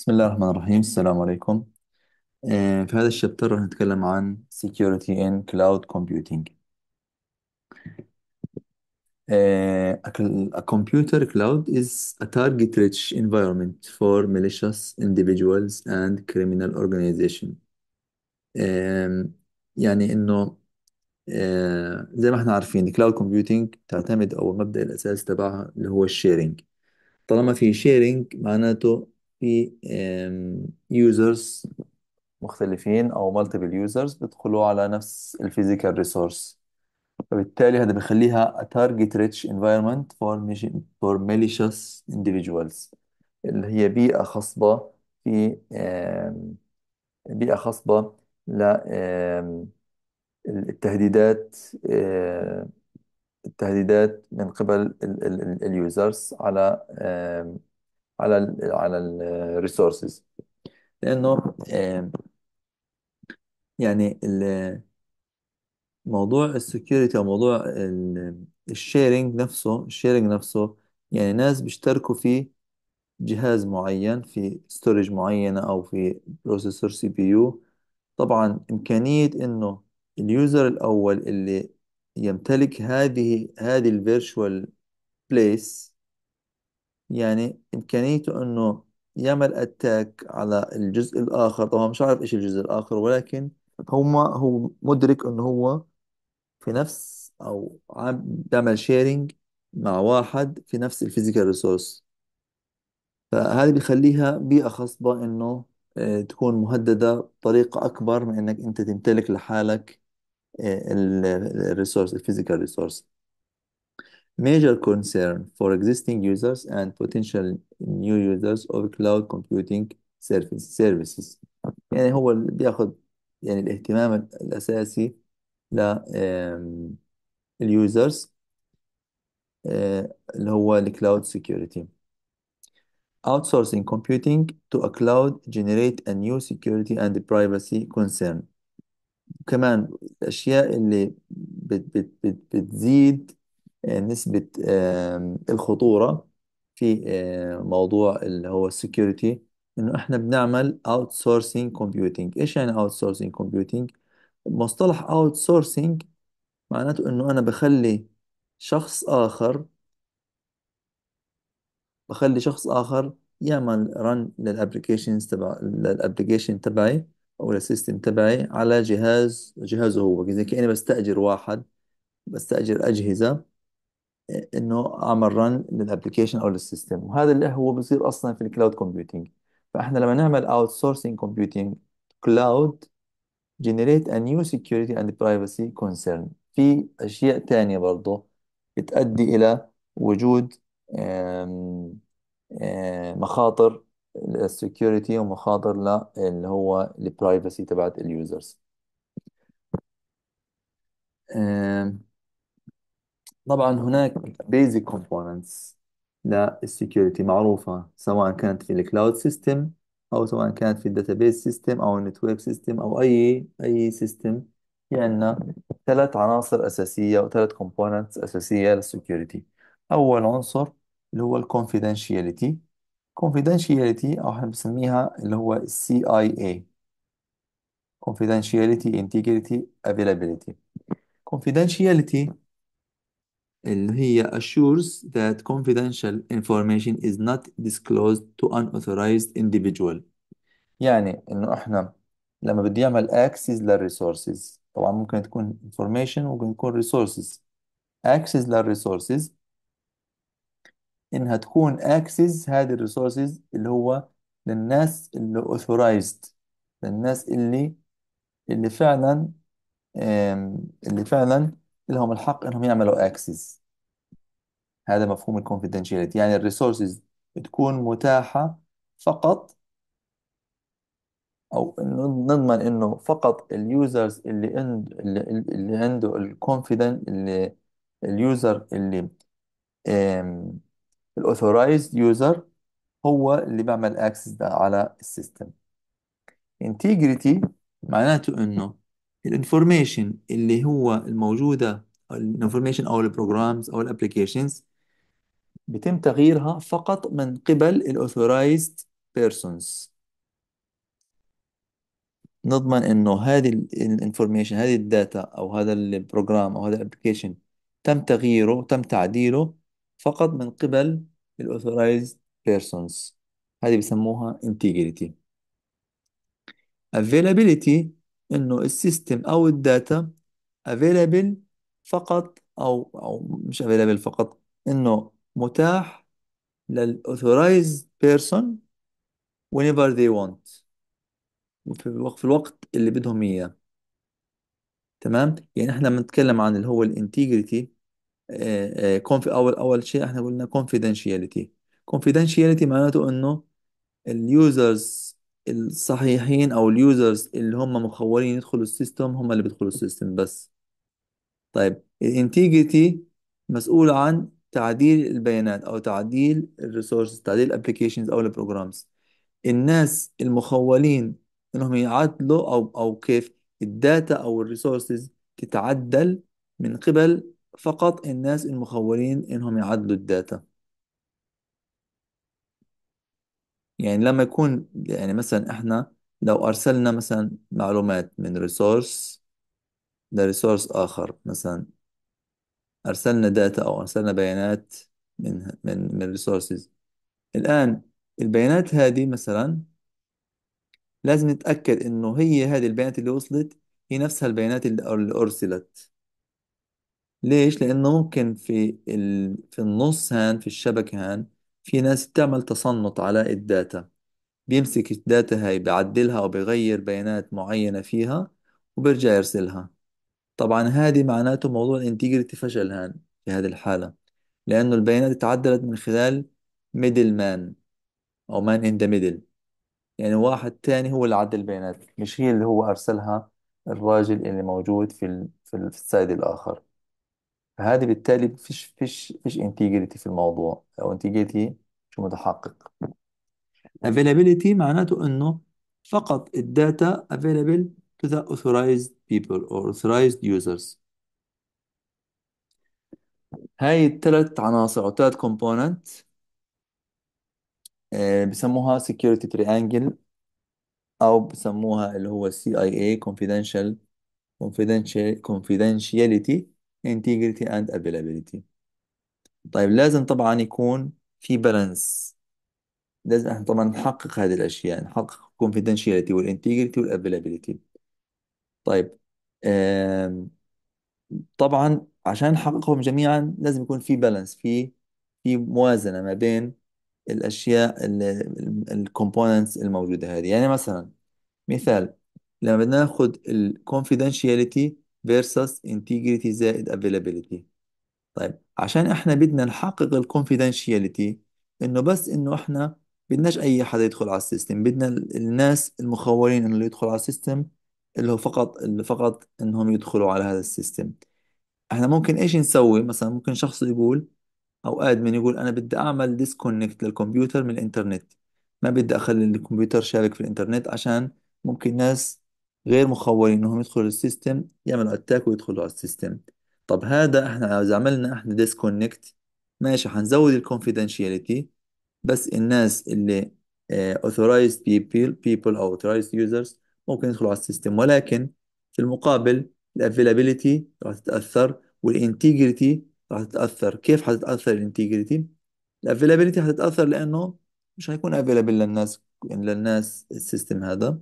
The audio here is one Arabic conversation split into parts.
بسم الله الرحمن الرحيم السلام عليكم آه، في هذا الشابتر راح نتكلم عن Security in Cloud Computing آه، A computer cloud is a target-rich environment for malicious individuals and criminal organization يعني إنه آه، زي ما احنا عارفين Cloud Computing تعتمد أو المبدأ الأساسي تبعها اللي هو الشيرينج طالما في شيرينج معناته في يوزرز مختلفين او مالتيبل يوزرز بيدخلوا على نفس الفيزيكال ريسورس فبالتالي هذا بيخليها a target rich environment for for malicious individuals اللي هي بيئة خصبة في بيئة خصبة للتهديدات التهديدات من قبل اليوزرز على على الـ على الريسورسز لانه يعني موضوع السكيورتي او موضوع الشيرنج نفسه الشيرنج نفسه يعني ناس بيشتركوا في جهاز معين في ستورج معينة او في بروسيسور سي بي يو طبعا امكانية انه اليوزر الاول اللي يمتلك هذه هذه الفيرتشوال بليس يعني إمكانيته إنه يعمل أتاك على الجزء الآخر طبعا مش عارف إيش الجزء الآخر ولكن هو ما هو مدرك إنه هو في نفس أو عم بيعمل شيرنج مع واحد في نفس الفيزيكال ريسورس فهذه بيخليها بيئة خصبة إنه آه، تكون مهددة بطريقة أكبر من إنك أنت تمتلك لحالك الريسورس الفيزيكال ريسورس major concern for existing users and potential new users of cloud computing service services يعني هو اللي بياخد يعني الاهتمام الأساسي ل لليوزرز اللي هو الكلاود سكيورتي outsourcing computing to a cloud generate a new security and privacy concern كمان الأشياء اللي بت بت بت بتزيد آه، نسبة الخطورة في آه، موضوع اللي هو السكيورتي انه احنا بنعمل outsourcing computing ايش يعني outsourcing computing مصطلح outsourcing معناته انه انا بخلي شخص اخر بخلي شخص آخر يعمل رن للابلكيشنز تبع للابلكيشن تبعي أو للسيستم تبعي على جهاز جهازه هو زي كأني بستأجر واحد بستأجر أجهزة انه اعمل رن للابلكيشن او للسيستم وهذا اللي هو بصير اصلا في الكلاود كومبيوتينج فاحنا لما نعمل اوت سورسينج كومبيوتينج كلاود جنريت ا نيو سكيورتي اند برايفسي concern في اشياء ثانيه برضه بتؤدي الى وجود مخاطر للسكيورتي ومخاطر لا اللي هو البرايفسي تبعت اليوزرز طبعا هناك بيزك كومبوننتس للسكيورتي معروفة سواء كانت في الكلاود سيستم أو سواء كانت في الداتابيس سيستم أو النتورك سيستم أو أي أي سيستم في عندنا ثلاث عناصر أساسية أو ثلاث components أساسية للسكيورتي أول عنصر اللي هو الكونفيدنشياليتي confidentiality أو احنا بنسميها اللي هو السي اي اي confidentiality انتجريتي افيلابيليتي confidentiality اللي هي assures that confidential information is not disclosed to unauthorized individual يعني انه احنا لما بدي اعمل access للresources طبعا ممكن تكون information وممكن تكون resources access للresources انها تكون access هذه الresources اللي هو للناس اللي authorized للناس اللي اللي فعلا اللي فعلا لهم الحق انهم يعملوا اكسس هذا مفهوم الكونفدينشياليتي يعني الريسورسز بتكون متاحة فقط او نضمن انه فقط اليوزرز اللي عند اللي, عنده الكونفيدنت اللي اليوزر اللي الاوثورايزد يوزر هو اللي بيعمل اكسس على السيستم انتجريتي معناته انه الانفورميشن اللي هو الموجوده الانفورميشن او البروجرامز او الابلكيشنز بيتم تغييرها فقط من قبل authorized بيرسونز نضمن انه هذه الانفورميشن هذه الداتا او هذا البروجرام او هذا الابلكيشن تم تغييره تم تعديله فقط من قبل authorized بيرسونز هذه بسموها integrity availability انه السيستم او الداتا available فقط او او مش available فقط انه متاح للاوثورايزد بيرسون whenever they want وفي الوقت في الوقت اللي بدهم اياه تمام يعني احنا بنتكلم عن اللي هو الانتجريتي كونف آه، آه، اول اول شيء احنا قلنا كونفيدنشياليتي كونفيدنشياليتي معناته انه اليوزرز الصحيحين او اليوزرز اللي هم مخولين يدخلوا السيستم هم اللي بيدخلوا السيستم بس طيب الانتجريتي مسؤول عن تعديل البيانات او تعديل الريسورسز تعديل الابلكيشنز او البروجرامز الناس المخولين انهم يعدلوا او او كيف الداتا او الريسورسز تتعدل من قبل فقط الناس المخولين انهم يعدلوا الداتا يعني لما يكون يعني مثلا احنا لو ارسلنا مثلا معلومات من ريسورس لريسورس اخر مثلا أرسلنا داتا أو أرسلنا بيانات من من من ريسورسز الآن البيانات هذه مثلا لازم نتأكد إنه هي هذه البيانات اللي وصلت هي نفسها البيانات اللي أرسلت ليش؟ لأنه ممكن في ال... في النص هان في الشبكة هان في ناس بتعمل تصنت على الداتا بيمسك الداتا هاي بيعدلها أو بيغير بيانات معينة فيها وبرجع يرسلها طبعا هذه معناته موضوع الانتجريتي فشل هان في هذه الحالة لأنه البيانات اتعدلت من خلال ميدل مان أو مان إن ذا ميدل يعني واحد تاني هو اللي عدل البيانات مش هي اللي هو أرسلها الراجل اللي موجود في في السايد الآخر فهذه بالتالي فيش فيش فيش انتجريتي في الموضوع أو انتجريتي مش متحقق availability معناته انه فقط الداتا available to the authorized people or authorized users هاي الثلاث عناصر أو ثلاث كومبوننت بسموها security triangle أو بسموها اللي هو CIA confidential confidential confidentiality integrity and availability طيب لازم طبعا يكون في بالانس لازم احنا طبعا نحقق هذه الأشياء نحقق confidentiality والintegrity والavailability طيب طبعا عشان نحققهم جميعا لازم يكون في بالانس في في موازنة ما بين الأشياء الكومبوننتس الموجودة هذه يعني مثلا مثال لما بدنا ناخذ الكونفيدنشياليتي confidentiality versus integrity زائد availability طيب عشان احنا بدنا نحقق الكونفيدنشياليتي انه بس انه احنا بدناش اي حدا يدخل على السيستم بدنا الناس المخولين انه اللي يدخل على السيستم اللي هو فقط اللي فقط انهم يدخلوا على هذا السيستم احنا ممكن ايش نسوي مثلا ممكن شخص يقول او ادمن يقول انا بدي اعمل ديسكونكت للكمبيوتر من الانترنت ما بدي اخلي الكمبيوتر شابك في الانترنت عشان ممكن ناس غير مخولين انهم يدخلوا السيستم يعملوا اتاك ويدخلوا على السيستم طب هذا احنا اذا عملنا احنا ديسكونكت ماشي حنزود الكونفيدنشياليتي بس الناس اللي اوثورايزد آه، authorized او اوثورايزد يوزرز ممكن يدخلوا على السيستم ولكن في المقابل الافيلابيلتي راح تتاثر والانتجريتي راح تتاثر كيف حتتاثر الانتجريتي الافيلابيلتي حتتاثر لانه مش حيكون افيلابل للناس للناس السيستم هذا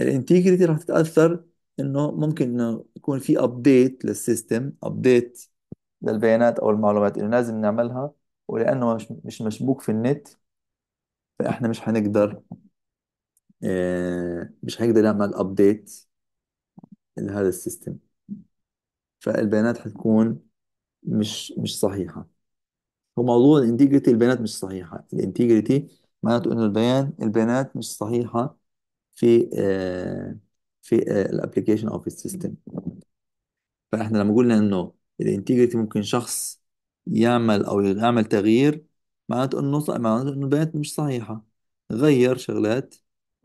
الانتجريتي راح تتاثر انه ممكن انه يكون في ابديت للسيستم ابديت للبيانات او المعلومات اللي لازم نعملها ولانه مش مشبوك في النت فاحنا مش حنقدر آه، مش هيقدر يعمل ابديت لهذا السيستم فالبيانات حتكون مش مش صحيحة هو موضوع الانتجريتي البيانات مش صحيحة الانتجريتي معناته انه البيان البيانات مش صحيحة في آه، في الابلكيشن او في السيستم فاحنا لما قلنا انه الانتجريتي ممكن شخص يعمل او يعمل تغيير معناته انه معناته انه البيانات مش صحيحة غير شغلات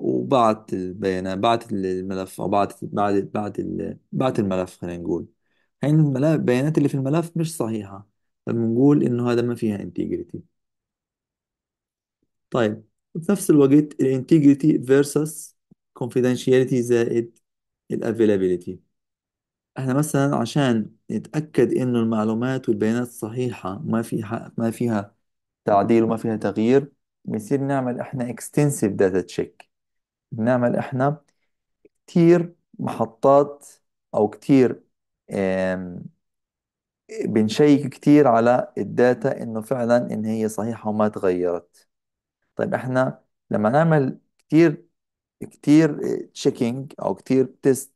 وبعت البيانات بعت الملف او بعت بعت بعت بعت الملف خلينا نقول هاي الملف البيانات اللي في الملف مش صحيحة فبنقول انه هذا ما فيها انتجريتي طيب وفي نفس الوقت الانتجريتي versus confidentiality زائد الافيلابيليتي احنا مثلا عشان نتأكد انه المعلومات والبيانات صحيحة ما فيها ما فيها تعديل وما فيها تغيير بنصير نعمل احنا extensive data check بنعمل احنا كتير محطات او كتير بنشيك كتير على الداتا انه فعلا ان هي صحيحة وما تغيرت طيب احنا لما نعمل كتير كتير تشيكينج او كتير تيست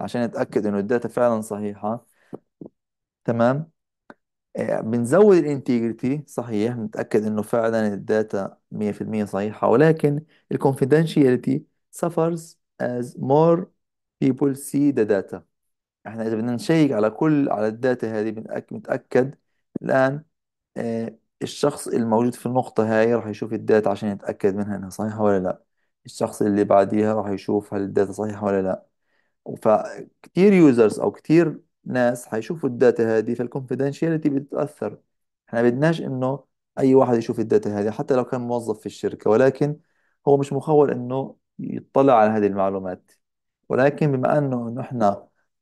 عشان نتأكد انه الداتا فعلا صحيحة تمام آه، بنزود الانتجريتي صحيح نتأكد انه فعلا الداتا 100% صحيحة ولكن الكونفيدنشياليتي suffers as more people see the data احنا اذا بدنا نشيك على كل على الداتا هذه بنتاكد الان آه الشخص الموجود في النقطة هاي راح يشوف الداتا عشان يتأكد منها إنها صحيحة ولا لا الشخص اللي بعديها راح يشوف هل الداتا صحيحة ولا لا فكتير يوزرز أو كتير ناس حيشوفوا الداتا هذه فالكونفيدنشاليتي بتتأثر احنا بدناش إنه أي واحد يشوف الداتا هذه حتى لو كان موظف في الشركة ولكن هو مش مخول إنه يطلع على هذه المعلومات ولكن بما أنه نحن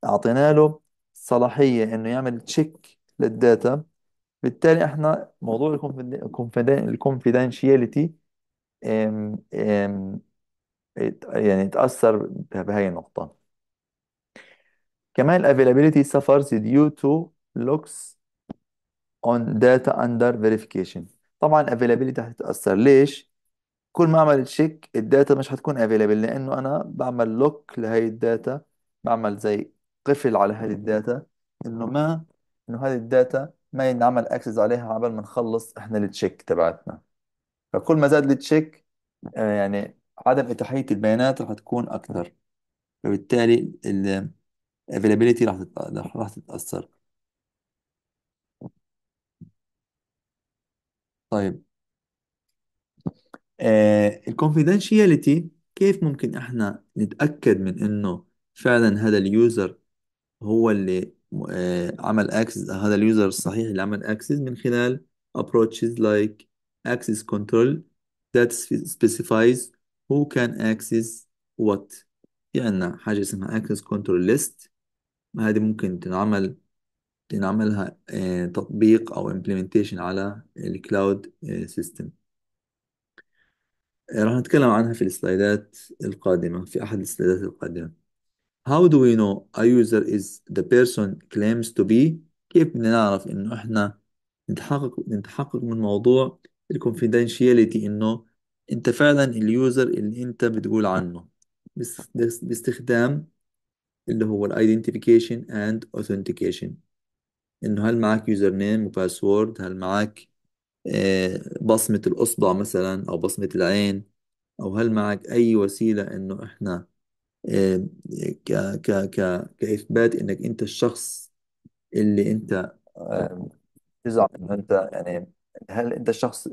أعطينا له صلاحية أنه يعمل تشيك للداتا بالتالي احنا موضوع الكونفيدنشياليتي يعني تأثر بهاي النقطة كمان availability suffers due to locks on data under verification طبعا availability هتتأثر ليش؟ كل ما عملت شيك الداتا مش هتكون افيلابل لانه انا بعمل لوك لهي الداتا بعمل زي قفل على هذه الداتا انه ما انه هذه الداتا ما ينعمل اكسس عليها عبال ما نخلص احنا التشيك تبعتنا فكل ما زاد التشيك آه، يعني عدم اتاحيه البيانات راح تكون اكثر فبالتالي ال availability راح راح تتاثر طيب آه، الكونفيدنشياليتي كيف ممكن احنا نتأكد من انه فعلا هذا اليوزر هو اللي آه، عمل اكسس هذا اليوزر الصحيح اللي عمل اكسس من خلال approaches like access control that specifies who can access what في عنا حاجة اسمها access control list هذه ممكن تنعمل تنعملها آه، تطبيق أو implementation على الكلاود آه، system راح نتكلم عنها في السلايدات القادمة في أحد السلايدات القادمة How do we know a user is the person claims to be كيف بدنا نعرف إنه إحنا نتحقق نتحقق من موضوع الكونفيدنشياليتي إنه أنت فعلا اليوزر اللي أنت بتقول عنه باستخدام اللي هو الايدنتيفيكيشن اند اوثنتيكيشن انه هل معك يوزر نيم وباسورد هل معك آه، بصمة الأصبع مثلا أو بصمة العين أو هل معك أي وسيلة إنه إحنا آه، ك ك ك كإثبات إنك أنت الشخص اللي أنت آه، تزعم إنه أنت يعني هل أنت الشخص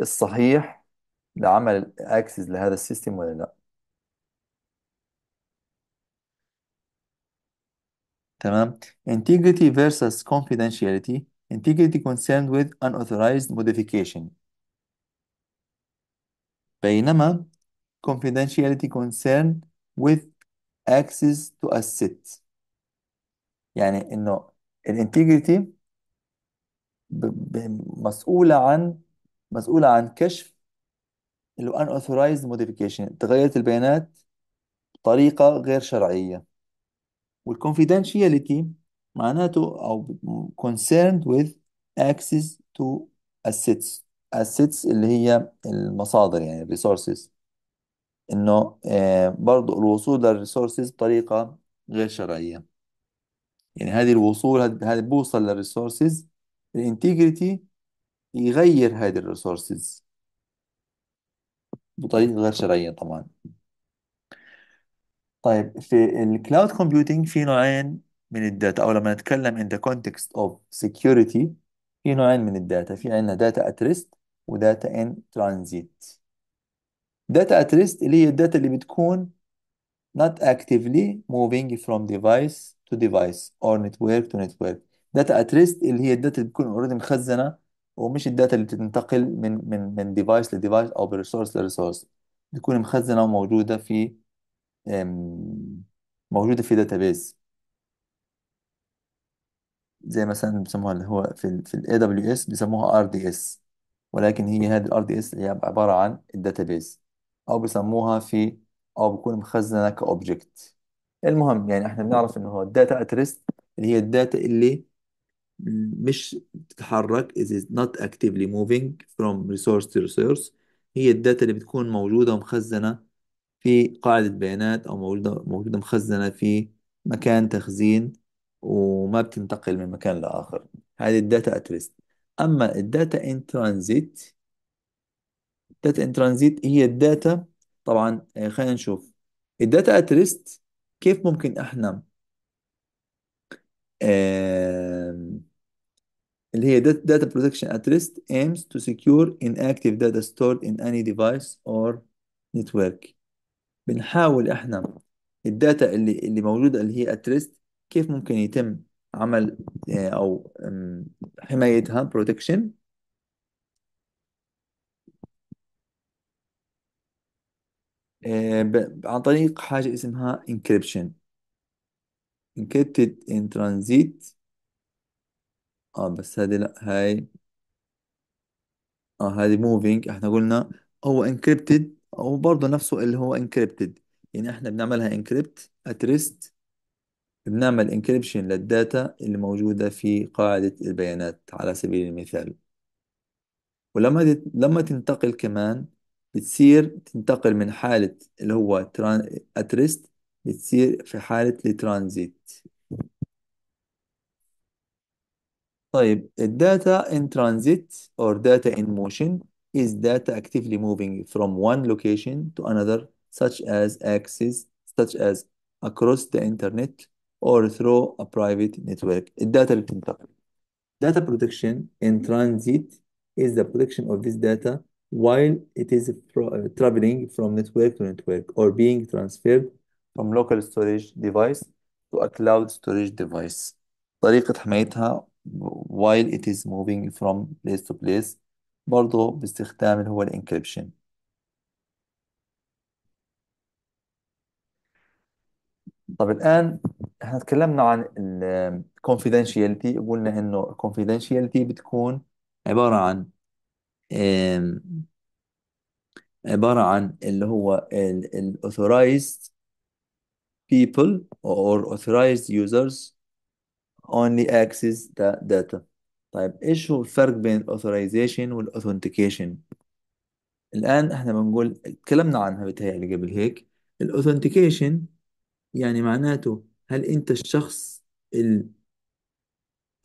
الصحيح لعمل أكسس لهذا السيستم ولا لا؟ تمام integrity versus confidentiality integrity concerned with unauthorized modification بينما confidentiality concerned with access to a set يعني انه الانتجريتي مسؤولة عن مسؤولة عن كشف هو unauthorized modification تغيرت البيانات بطريقة غير شرعية والconfidentiality معناته او concerned with access to assets assets اللي هي المصادر يعني resources انه آه، برضو الوصول resources بطريقة غير شرعية يعني هذه الوصول هذه بوصل resources الانتجريتي يغير هذه الريسورسز بطريقة غير شرعية طبعا طيب في الكلاود كومبيوتينج في نوعين من الداتا او لما نتكلم in the context of security في نوعين من الداتا في عندنا داتا at rest وداتا in transit داتا at rest اللي هي الداتا اللي بتكون not actively moving from device to device or network to network داتا at rest اللي هي الداتا اللي بتكون اوريدي مخزنه ومش الداتا اللي بتنتقل من من من ديفايس لديفايس او بريسورس لريسورس بتكون مخزنه وموجوده في موجوده في داتابيس زي مثلا بيسموها اللي هو في الـ في دبليو AWS بيسموها RDS ولكن هي هذه ال RDS اللي هي عبارة عن الداتابيز أو بيسموها في أو بتكون مخزنة كأوبجكت المهم يعني احنا بنعرف إن هو الداتا at rest اللي هي الداتا اللي مش بتتحرك is not actively moving from resource to resource هي الداتا اللي بتكون موجودة ومخزنة في قاعدة بيانات أو موجودة موجودة مخزنة في مكان تخزين وما بتنتقل من مكان لآخر هذه الداتا أتريست أما الداتا ان ترانزيت الداتا ان ترانزيت هي الداتا طبعا آه، خلينا نشوف الداتا أتريست كيف ممكن احنا اللي هي داتا protection أتريست ايمز aims to secure inactive data stored in any device or network بنحاول احنا الداتا اللي اللي موجوده اللي هي أتريست كيف ممكن يتم عمل آه، او حمايتها آه، بروتكشن عن طريق حاجة اسمها انكريبشن انكريبتد ان ترانزيت اه بس هذه لا هاي اه هذه موفينج احنا قلنا هو انكريبتد او برضه نفسه اللي هو انكريبتد يعني احنا بنعملها انكريبت اتريست بنعمل انكريبشن للداتا اللي موجودة في قاعدة البيانات على سبيل المثال ولما لما تنتقل كمان بتصير تنتقل من حالة اللي هو تران... اتريست بتصير في حالة الترانزيت طيب الداتا data in transit or data in motion is data actively moving from one location to another such as access such as across the internet or through a private network. Data بتنتقل. Data protection in transit is the protection of this data while it is uh, traveling from network to network or being transferred from local storage device to a cloud storage device. طريقة حمايتها while it is moving from place to place برضو باستخدام اللي هو الانكريبشن طب الآن احنا تكلمنا عن الكونفيدنشياليتي قلنا انه الكونفيدنشياليتي بتكون عبارة عن عبارة عن اللي هو الاوثورايزد people or authorized users only access the data طيب ايش هو الفرق بين الاوثرايزيشن والاوثنتيكيشن الان احنا بنقول تكلمنا عنها بتهيألي قبل هيك الاوثنتيكيشن يعني معناته هل انت الشخص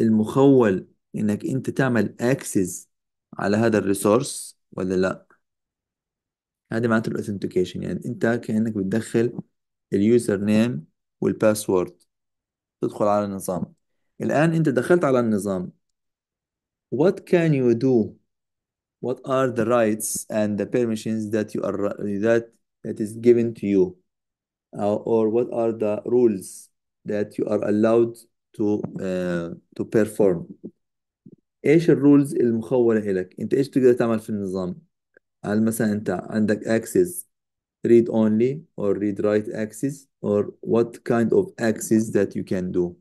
المخول انك انت تعمل اكسس على هذا الريسورس ولا لا هذا معناته الاوثنتيكيشن يعني انت كأنك بتدخل اليوزر نيم والباسورد تدخل على النظام الآن انت دخلت على النظام what can you do what are the rights and the permissions that you are that that is given to you or what are the rules that you are allowed to uh, to perform ايش الرولز المخولة لك انت ايش تقدر تعمل في النظام هل مثلا انت عندك access read only or read write access or what kind of access that you can do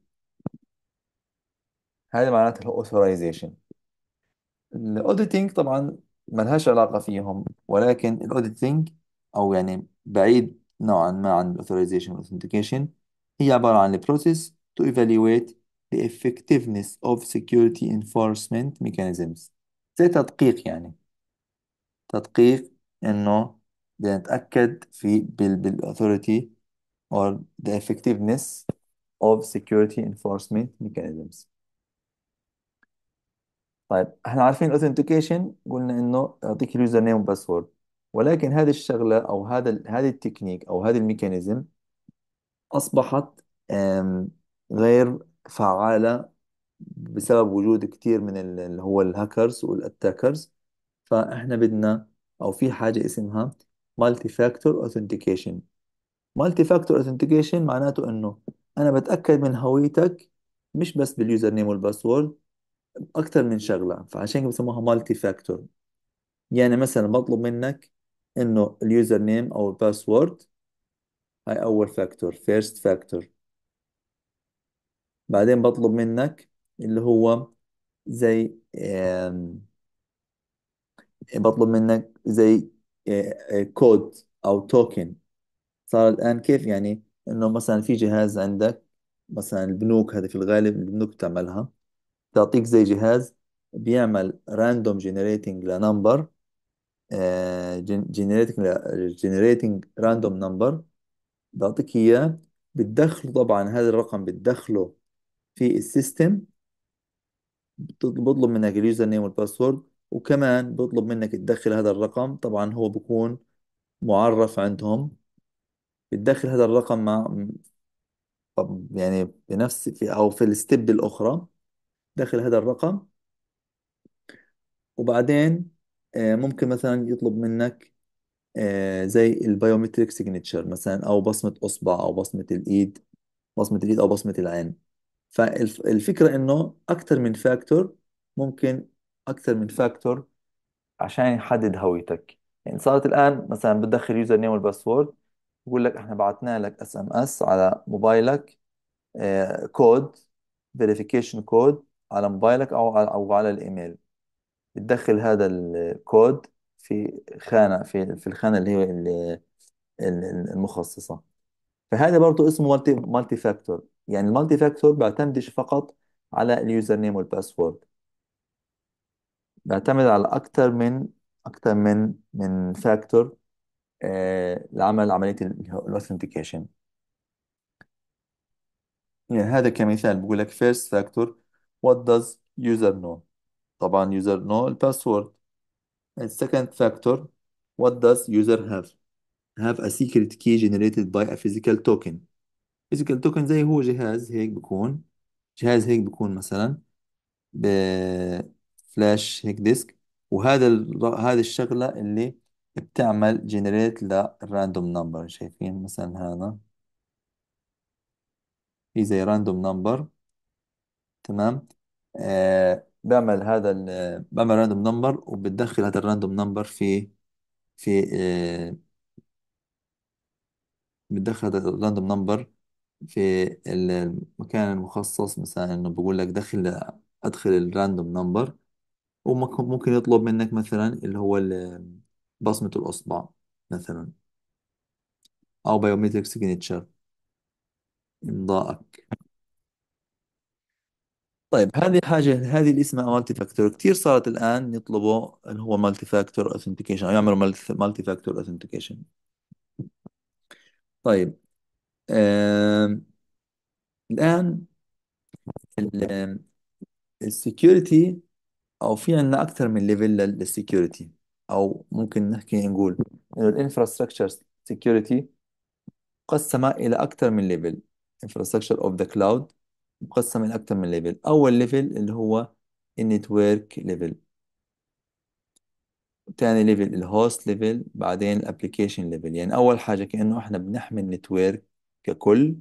هذا معناته الاوثورايزيشن الاوديتنج طبعا ما لهاش علاقة فيهم ولكن الاوديتنج او يعني بعيد نوعا ما عن ال authorization وال authentication هي عبارة عن ال process to evaluate the effectiveness of security enforcement mechanisms زي تدقيق يعني تدقيق إنه بدنا نتأكد في بال بال authority or the effectiveness of security enforcement mechanisms طيب احنا عارفين authentication قلنا انه يعطيك اليوزر نيم وباسورد ولكن هذه الشغله او هذا هذه التكنيك او هذه الميكانيزم اصبحت غير فعاله بسبب وجود كثير من اللي هو الهاكرز والاتاكرز فاحنا بدنا او في حاجه اسمها مالتي فاكتور اوثنتيكيشن مالتي فاكتور اوثنتيكيشن معناته انه انا بتاكد من هويتك مش بس باليوزر نيم والباسورد اكثر من شغله فعشان هيك بسموها مالتي فاكتور يعني مثلا بطلب منك انه اليوزر نيم او الباسورد هاي اول فاكتور فيرست فاكتور بعدين بطلب منك اللي هو زي بطلب منك زي كود او توكن صار الان كيف يعني انه مثلا في جهاز عندك مثلا البنوك هذه في الغالب البنوك بتعملها تعطيك زي جهاز بيعمل راندوم جينيريتنج لنمبر جنريتنج جنريتنج راندوم نمبر بعطيك اياه بتدخله طبعا هذا الرقم بتدخله في السيستم بطلب منك اليوزر نيم والباسورد وكمان بطلب منك تدخل هذا الرقم طبعا هو بكون معرف عندهم بتدخل هذا الرقم مع يعني بنفس في او في الستيب الاخرى دخل هذا الرقم وبعدين آه، ممكن مثلا يطلب منك آه، زي البايومتريك سيجنتشر مثلا او بصمة اصبع او بصمة الايد بصمة الايد او بصمة العين فالفكرة انه اكثر من فاكتور ممكن اكثر من فاكتور عشان يحدد هويتك يعني صارت الان مثلا بتدخل يوزر نيم والباسورد بقول لك احنا بعثنا لك اس ام اس على موبايلك كود فيريفيكيشن كود على موبايلك او على او على الايميل تدخل هذا الكود في خانة في في الخانة اللي هي المخصصة فهذا برضو اسمه مالتي مالتي فاكتور يعني المالتي فاكتور بيعتمدش فقط على اليوزر نيم والباسورد بيعتمد على أكثر من أكثر من من فاكتور آه، لعمل عملية الاوثنتيكيشن يعني هذا كمثال بقول لك first factor وات داز يوزر نو طبعا user نو الباسورد And second factor, what does user have? Have a secret key generated by a physical token. physical token زي هو جهاز هيك بكون جهاز هيك بكون مثلا بفلاش هيك ديسك وهذا ال... هذه الشغلة اللي بتعمل generate للراندوم نمبر شايفين مثلا هذا في زي راندوم نمبر تمام آه بعمل هذا ال بعمل راندوم نمبر وبتدخل هذا الراندوم نمبر في في آه، بتدخل هذا الراندوم نمبر في المكان المخصص مثلا انه بقول لك دخل ادخل الراندوم نمبر وممكن يطلب منك مثلا اللي هو بصمة الأصبع مثلا أو بايومتريك سيجنتشر إمضائك طيب هذه حاجة هذه اللي اسمها مالتي فاكتور كثير صارت الآن يطلبوا اللي هو مالتي فاكتور اثنتيكيشن أو يعملوا مالتي فاكتور اثنتيكيشن طيب الآن السكيورتي أو في عندنا أكثر من ليفل للسكيورتي أو ممكن نحكي نقول إنه الانفراستراكشر سكيورتي مقسمة إلى أكثر من ليفل انفراستراكشر اوف ذا كلاود مقسم إلى أكثر من ليفل أول ليفل اللي هو النتورك ليفل تاني ليفل الهوست ليفل بعدين الابلكيشن ليفل يعني أول حاجة كأنه إحنا بنحمي النتورك ككل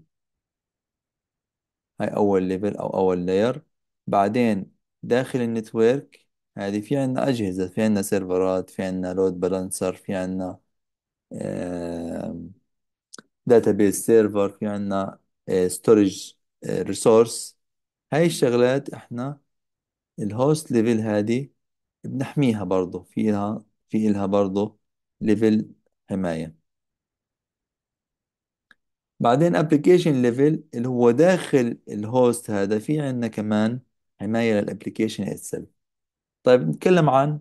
هاي أول ليفل أو أول لاير بعدين داخل النتورك هذه في عنا أجهزة في عنا سيرفرات في عنا لود بالانسر في عنا داتابيس سيرفر في عنا ستورج آه، ريسورس هاي الشغلات احنا الهوست ليفل هذه بنحميها برضه فيها في لها برضه ليفل حماية بعدين ابلكيشن ليفل اللي هو داخل الهوست هذا في عندنا كمان حماية للابلكيشن اتسلف طيب نتكلم عن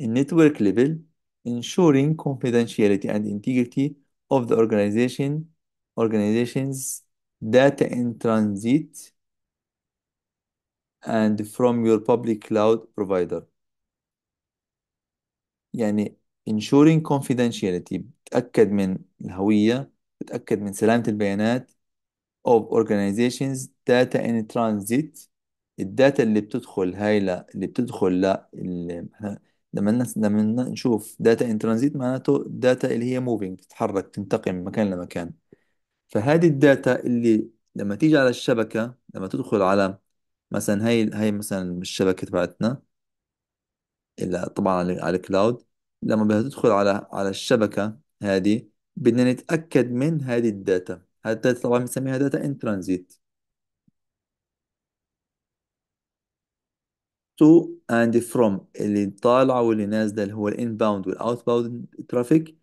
النتورك ليفل ensuring confidentiality and integrity of the organization organization's data in transit and from your public cloud provider يعني ensuring confidentiality بتأكد من الهوية بتأكد من سلامة البيانات of organizations data in transit الداتا اللي بتدخل هاي لا اللي بتدخل لا اللي لما الناس لما نشوف داتا ان ترانزيت معناته الداتا اللي هي موفينج تتحرك تنتقل من مكان لمكان فهذه الداتا اللي لما تيجي على الشبكة لما تدخل على مثلا هاي هاي مثلا الشبكة تبعتنا إلا طبعا على الكلاود لما بدها تدخل على على الشبكة هذه بدنا نتأكد من هذه الداتا هذه الداتا طبعا بنسميها داتا ان ترانزيت to and from اللي طالعة واللي نازلة اللي هو الانباوند والاوتباوند ترافيك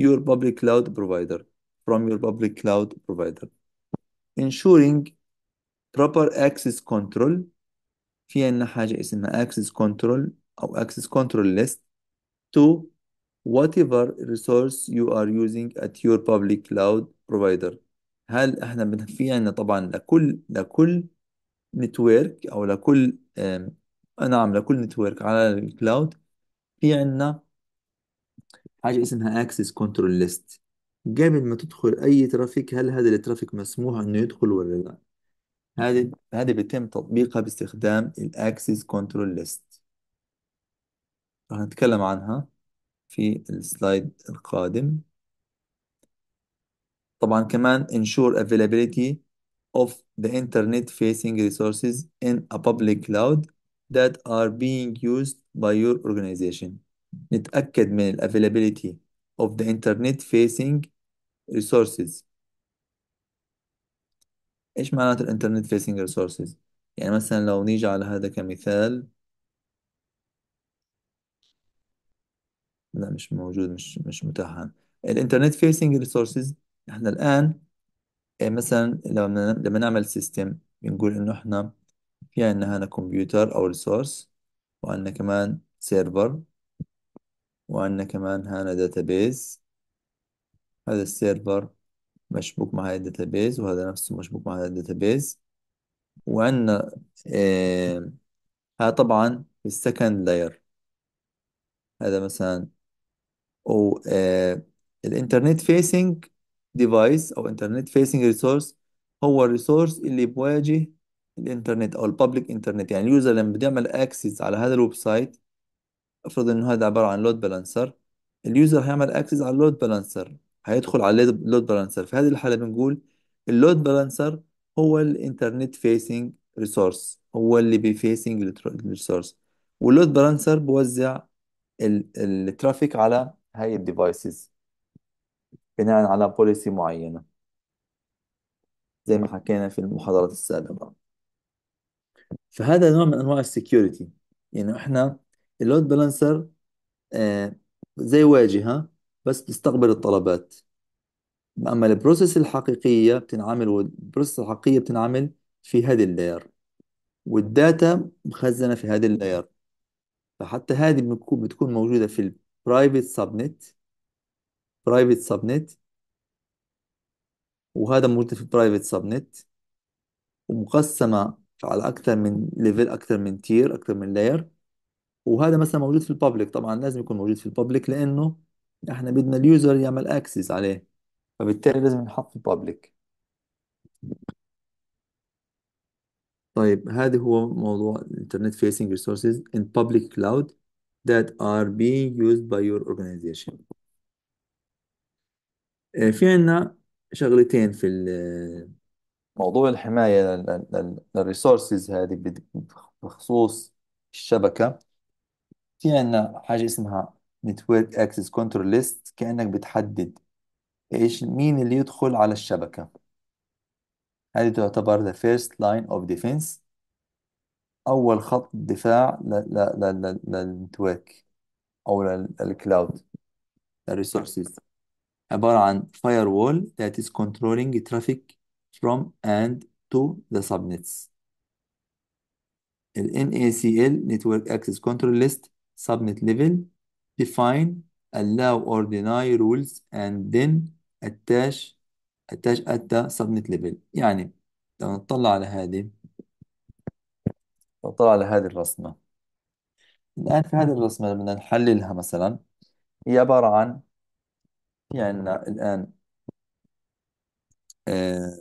your public cloud provider from your public cloud provider ensuring proper access control في عندنا حاجة اسمها access control أو access control list to whatever resource you are using at your public cloud provider هل احنا في عندنا طبعا لكل لكل نتورك او لكل نعم لكل نتورك على الكلاود في عندنا حاجة اسمها access control list قبل ما تدخل اي ترافيك هل هذا الترافيك مسموح انه يدخل ولا لا هذه هذه بيتم تطبيقها باستخدام الاكسس كنترول ليست راح نتكلم عنها في السلايد القادم طبعا كمان ensure availability of the internet facing resources in a public cloud that are being used by your organization نتأكد من ال availability of the internet facing resources ايش معناته الانترنت facing resources يعني مثلا لو نيجي على هذا كمثال لا مش موجود مش مش متاح الانترنت facing ريسورسز احنا الان آه، مثلا لما لما نعمل سيستم بنقول انه احنا في عندنا هنا كمبيوتر او ريسورس وعندنا كمان سيرفر وعندنا كمان هنا داتابيز هذا السيرفر مشبوك مع هاي الداتابيز وهذا نفسه مشبوك مع هاي الداتابيز وعندنا آه طبعا في السكند لاير هذا مثلا او آه الانترنت فيسنج ديفايس او انترنت فيسنج ريسورس هو الريسورس اللي بواجه الانترنت او الببليك انترنت يعني اليوزر لما بده يعمل اكسس على هذا الويب سايت افرض انه هذا عباره عن لود بالانسر اليوزر هيعمل اكسس على اللود بالانسر هيدخل على اللود بالانسر في هذه الحاله بنقول اللود بالانسر هو الانترنت فيسنج ريسورس هو اللي بيفيسنج الريسورس واللود بالانسر بوزع الترافيك على هاي الديفايسز بناء على بوليسي معينه زي ما حكينا في المحاضرات السابقه فهذا نوع من انواع السكيورتي يعني احنا اللود بالانسر آه، زي واجهة بس بتستقبل الطلبات أما البروسيس الحقيقية بتنعمل والبروسيس الحقيقية بتنعمل في هذه اللاير والداتا مخزنة في هذه اللاير فحتى هذه بتكون بتكون موجودة في البرايفت سبنت برايفت سبنت وهذا موجود في البرايفت سبنت ومقسمة على أكثر من ليفل أكثر من تير أكثر من لاير وهذا مثلا موجود في الببليك طبعا لازم يكون موجود في الببليك لانه احنا بدنا اليوزر يعمل اكسس عليه فبالتالي لازم ينحط في الببليك طيب هذا هو موضوع internet facing resources in public cloud that are being used by your organization آه، في عنا شغلتين في موضوع الحماية للريسورسز هذه بخصوص الشبكة في عندنا حاجة اسمها نتورك اكسس كنترول ليست كأنك بتحدد ايش مين اللي يدخل على الشبكة هذه تعتبر the first line of defense أول خط دفاع للنتورك أو للكلاود الريسورسز عبارة عن firewall that is controlling traffic from and to the subnets ال NACL Network Access Control List subnet level define allow or deny rules and then attach attach at the subnet level يعني لو نطلع على هذه نطلع على هذه الرسمة الآن في هذه الرسمة بدنا نحللها مثلا هي عبارة عن في يعني عندنا الآن آه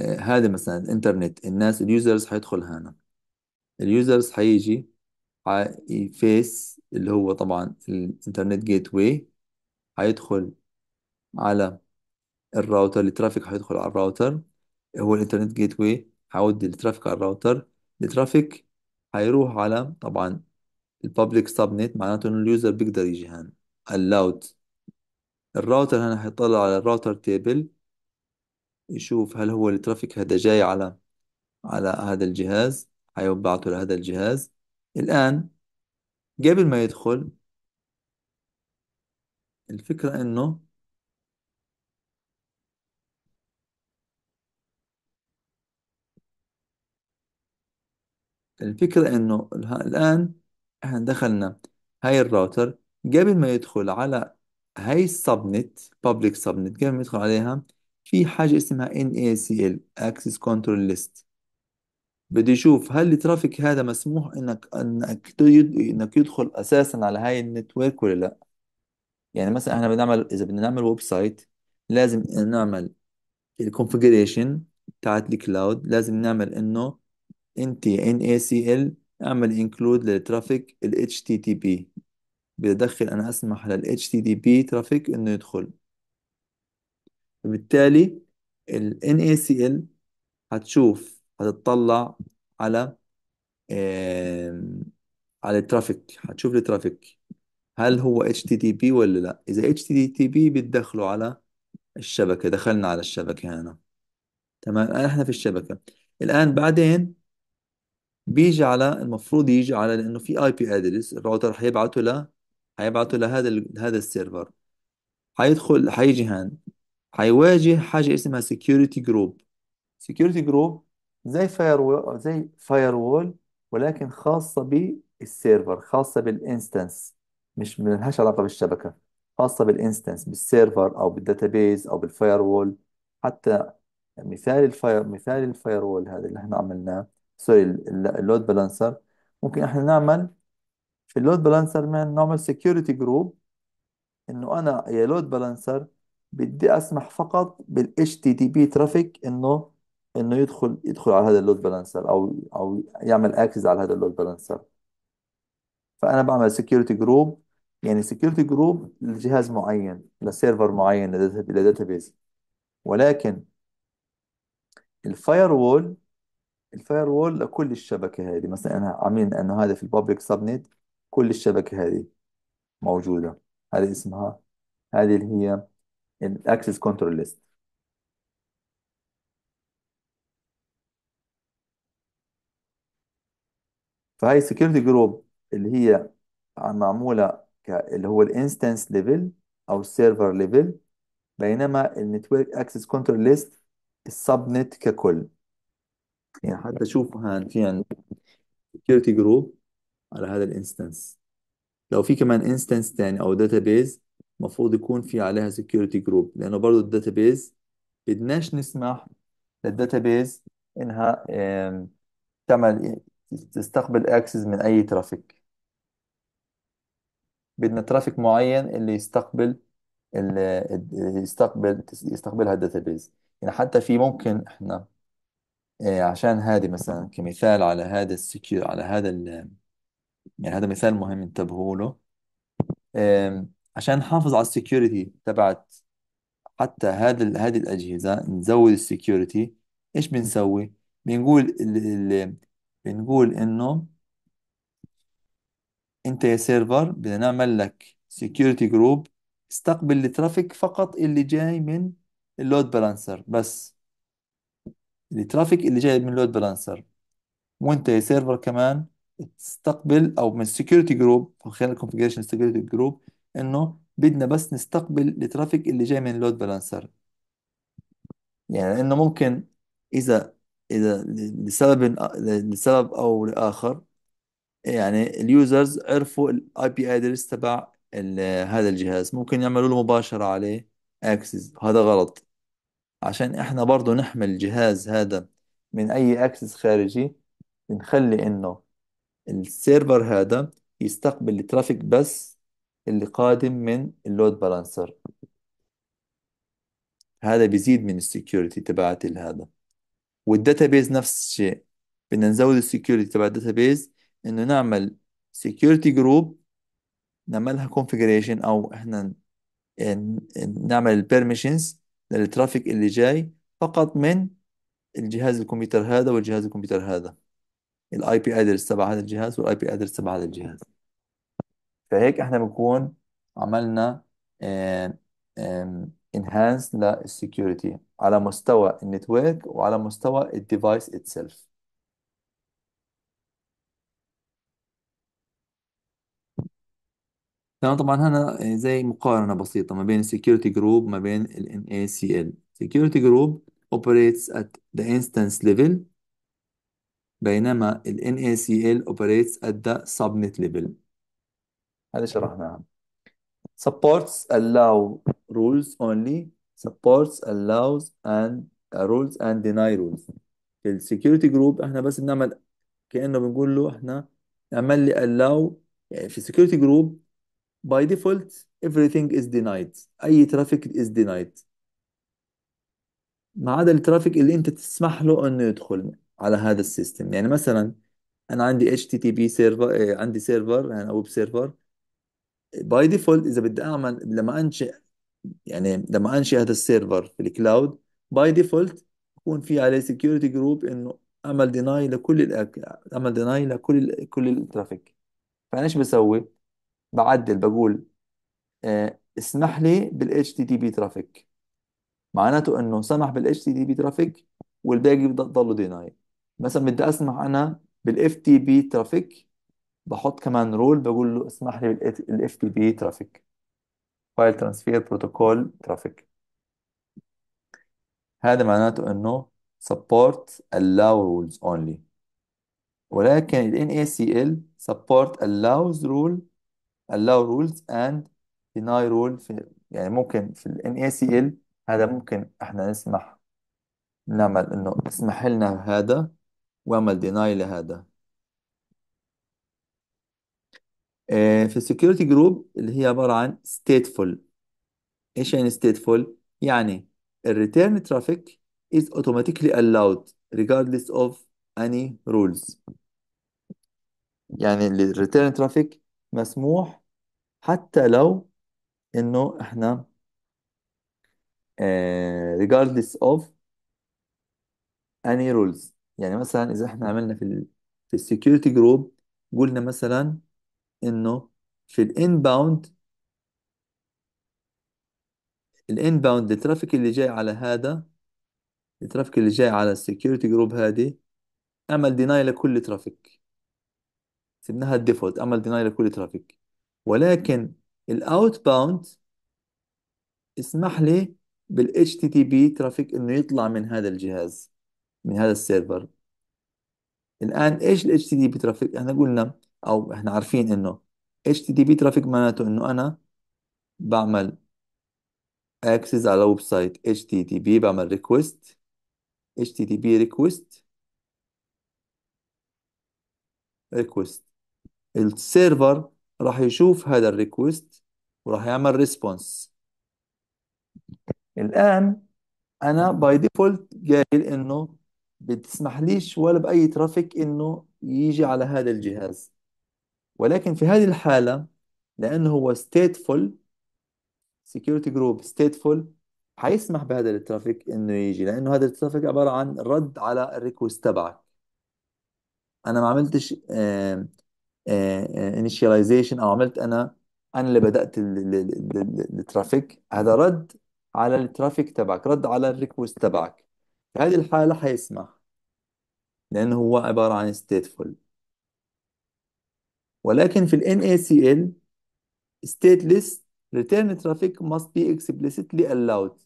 آه مثلا الانترنت الناس اليوزرز حيدخل هنا اليوزرز حيجي فيس اللي هو طبعا الانترنت جيت واي هيدخل على الراوتر الترافيك هيدخل على الراوتر هو الانترنت جيت واي هيودي الترافيك على الراوتر الترافيك هيروح على طبعا البابليك سب نت معناته انه اليوزر بيقدر يجي هان اللاود الراوتر هنا هيطلع على الراوتر تيبل يشوف هل هو الترافيك هذا جاي على على هذا الجهاز هيبعته لهذا الجهاز الآن قبل ما يدخل الفكرة إنه الفكرة إنه الآن إحنا دخلنا هاي الراوتر قبل ما يدخل على هاي السبنت public subnet قبل ما يدخل عليها في حاجة اسمها NACL Access Control List بدي اشوف هل الترافيك هذا مسموح انك انك انك يدخل اساسا على هاي النتورك ولا لا يعني مثلا احنا بنعمل اذا بدنا نعمل ويب سايت لازم نعمل الكونفيجريشن بتاعت الكلاود لازم نعمل انه انت ان اي سي ال اعمل انكلود للترافيك ال اتش تي تي بي بدخل انا اسمح لل HTTP ترافيك انه يدخل فبالتالي ال NACL هتشوف هتطلع على على الترافيك هتشوف الترافيك هل هو اتش تي تي بي ولا لا إذا اتش تي تي بي بتدخله على الشبكة دخلنا على الشبكة هنا تمام الآن إحنا في الشبكة الآن بعدين بيجي على المفروض يجي على لأنه في اي بي ادرس الراوتر هيبعته ل هيبعته لهذا هذا السيرفر هيدخل هيجي هان هيواجه حاجة اسمها سكيورتي جروب سكيورتي جروب زي فاير زي فاير وول ولكن خاصة بالسيرفر خاصة بالانستنس مش ملهاش علاقة بالشبكة خاصة بالانستنس بالسيرفر أو بالداتابيز أو بالفاير وول حتى مثال الفاير مثال الفاير وول هذا اللي احنا عملناه سوري اللود بالانسر ممكن احنا نعمل في اللود بالانسر نعمل سكيورتي جروب انه انا يا لود بالانسر بدي اسمح فقط بال HTTP ترافيك انه انه يدخل يدخل على هذا اللود بالانسر او او يعمل اكسس على هذا اللود بالانسر فانا بعمل سكيورتي جروب يعني سكيورتي جروب لجهاز معين لسيرفر معين لداتابيز ولكن الفاير وول الفاير وول لكل الشبكه هذه مثلا انا عاملين انه هذا في البابليك سبنت كل الشبكه هذه موجوده هذه اسمها هذه اللي هي الاكسس كنترول ليست فهي سكيورتي جروب اللي هي معموله ك... اللي هو الانستنس ليفل او السيرفر ليفل بينما النتورك اكسس كنترول ليست نت ككل يعني حتى شوف هان في عندنا سكيورتي جروب على هذا الانستنس لو في كمان انستنس تاني او داتابيز المفروض يكون في عليها سكيورتي جروب لانه برضه الداتابيز بدناش نسمح للداتابيز انها تعمل تستقبل اكسس من اي ترافيك بدنا ترافيك معين اللي يستقبل اللي يستقبل يستقبلها الداتابيز يعني حتى في ممكن احنا آه، عشان هذه مثلا كمثال على هذا السكيور على هذا يعني هذا مثال مهم انتبهوا له عشان نحافظ على السكيورتي تبعت حتى هذا هذه الأجهزة نزود السكيورتي إيش بنسوي؟ بنقول ال- ال- بنقول انه انت يا سيرفر بدنا نعمل لك سيكيورتي جروب استقبل الترافيك فقط اللي جاي من اللود بالانسر بس الترافيك اللي جاي من اللود بالانسر وانت يا سيرفر كمان تستقبل او من السيكيورتي جروب خلينا الكونفجريشن سيكيورتي جروب انه بدنا بس نستقبل الترافيك اللي جاي من اللود بالانسر يعني انه ممكن اذا إذا لسبب لسبب أو لآخر يعني اليوزرز عرفوا الاي بي ادرس تبع هذا الجهاز ممكن يعملوا له مباشرة عليه اكسس هذا غلط عشان احنا برضو نحمي الجهاز هذا من اي اكسس خارجي بنخلي انه السيرفر هذا يستقبل الترافيك بس اللي قادم من اللود بالانسر هذا بيزيد من السيكوريتي تبعت هذا والداتابيز نفس الشيء بدنا نزود السكيورتي تبع الداتابيز انه نعمل سكيورتي جروب نعملها كونفجريشن او احنا نعمل البيرميشنز للترافيك اللي جاي فقط من الجهاز الكمبيوتر هذا والجهاز الكمبيوتر هذا الاي بي ادرس تبع هذا الجهاز والاي بي ادرس تبع هذا الجهاز فهيك احنا بنكون عملنا آم آم enhanced للسكيورتي على مستوى النتورك وعلى مستوى الديفايس itself تمام طبعا هنا زي مقارنة بسيطة ما بين security group ما بين ال NACL security group operates at the instance level بينما ال NACL operates at the subnet level هذا شرحناها Supports allow rules only. Supports allows and uh, rules and deny rules. في السكيورتي جروب احنا بس بنعمل كأنه بنقول له احنا اعمل لي allow يعني في السكيورتي جروب by default everything is denied. أي traffic is denied. ما عدا الترافيك اللي انت تسمح له انه يدخل على هذا السيستم يعني مثلا انا عندي HTTP سيرفر إيه، عندي سيرفر يعني ويب سيرفر باي ديفولت اذا بدي اعمل لما انشئ يعني لما انشئ هذا السيرفر في الكلاود باي ديفولت يكون في عليه سكيورتي جروب انه اعمل ديناي لكل الأك... ديناي لكل ال... كل الترافيك فانا ايش بسوي؟ بعدل بقول آه اسمح لي بال بي ترافيك معناته انه سمح بال بي ترافيك والباقي بضله ديناي مثلا بدي اسمح انا بالاف تي بي ترافيك بحط كمان رول بقول له اسمح لي بالـ FTP traffic File Transfer Protocol traffic هذا معناته انه support allow rules only ولكن الـ NACL support allows rule allow rules and deny rule في يعني ممكن في الـ NACL هذا ممكن احنا نسمح نعمل انه اسمح لنا هذا واعمل deny لهذا آه، في السكيورتي جروب اللي هي عبارة عن stateful ايش يعني stateful؟ يعني الريتيرن ترافيك is automatically allowed regardless of any rules يعني الريتيرن ترافيك مسموح حتى لو انه احنا آه، regardless of any rules يعني مثلا اذا احنا عملنا في في السكيورتي جروب قلنا مثلا انه في الانباوند الانباوند الترافيك اللي جاي على هذا الترافيك اللي جاي على السكيورتي جروب هذه اعمل ديناي لكل ترافيك سيبناها الديفولت اعمل ديناي لكل ترافيك ولكن الاوت باوند اسمح لي بال HTTP ترافيك انه يطلع من هذا الجهاز من هذا السيرفر الان ايش ال HTTP ترافيك احنا قلنا او احنا عارفين انه HTTP ترافيك معناته انه انا بعمل اكسس على ويب سايت HTTP بعمل تي HTTP ريكويست ريكوست السيرفر راح يشوف هذا الريكوست وراح يعمل ريسبونس الان انا باي ديفولت قايل انه بتسمح ليش ولا باي ترافيك انه يجي على هذا الجهاز ولكن في هذه الحالة لأنه هو stateful security group stateful حيسمح بهذا الترافيك انه يجي لانه هذا الترافيك عباره عن رد على الريكوست تبعك انا ما عملتش انيشياليزيشن او عملت انا انا اللي بدات الترافيك هذا رد على الترافيك تبعك رد على الريكوست تبعك في هذه الحاله حيسمح لانه هو عباره عن stateful ولكن في ال NaCl stateless return traffic must be explicitly allowed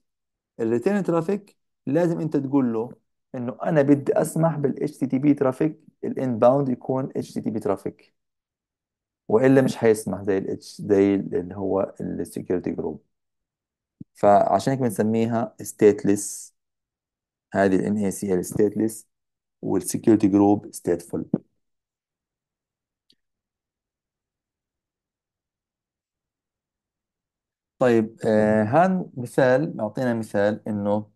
ال return traffic لازم انت تقول له انه انا بدي اسمح بال HTTP traffic ال inbound يكون HTTP traffic والا مش هيسمح زي ال زي اللي هو security group فعشان هيك بنسميها stateless هذه ال NaCl stateless والسكيورتي جروب stateful طيب آه هان مثال معطينا مثال انه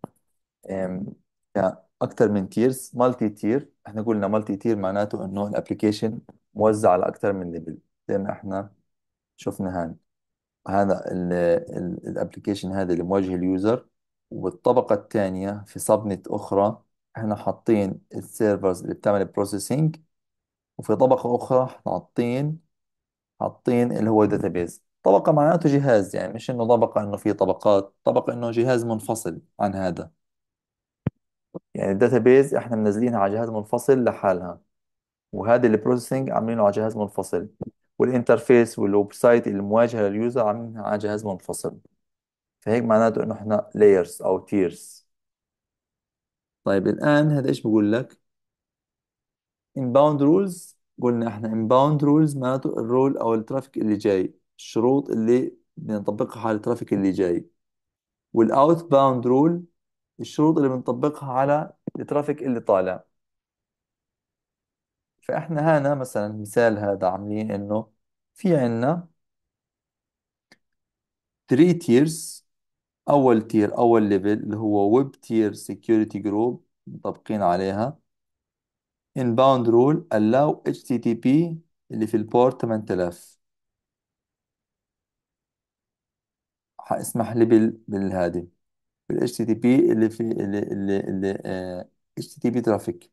اكثر من تيرز مالتي تير احنا قلنا مالتي تير معناته انه الابلكيشن موزع على اكثر من ليفل زي ما احنا شفنا هان هذا الابلكيشن هذا اللي موجه اليوزر والطبقة الثانية في صبنة أخرى احنا حاطين السيرفرز اللي بتعمل بروسيسنج وفي طبقة أخرى حاطين حاطين اللي هو الداتابيز طبقة معناته جهاز يعني مش إنه طبقة إنه في طبقات طبقة إنه جهاز منفصل عن هذا يعني الداتابيز إحنا منزلينها على جهاز منفصل لحالها وهذا البروسيسنج عاملينه على جهاز منفصل والانترفيس والويب سايت المواجهة لليوزر عاملينها على جهاز منفصل فهيك معناته إنه إحنا layers أو tiers طيب الآن هذا إيش بقول لك inbound rules قلنا إحنا inbound rules معناته الرول أو الترافيك اللي جاي الشروط اللي بنطبقها على الترافيك اللي جاي والاوت باوند رول الشروط اللي بنطبقها على الترافيك اللي طالع فاحنا هنا مثلا مثال هذا عاملين انه في عنا 3 تيرز اول تير اول ليفل اللي هو ويب تير سكيورتي جروب مطبقين عليها inbound rule allow http اللي في البورت 8000 اسمح لي بال... بالهادي بال HTTP اللي في اللي اللي, اللي آه، HTTP ترافيك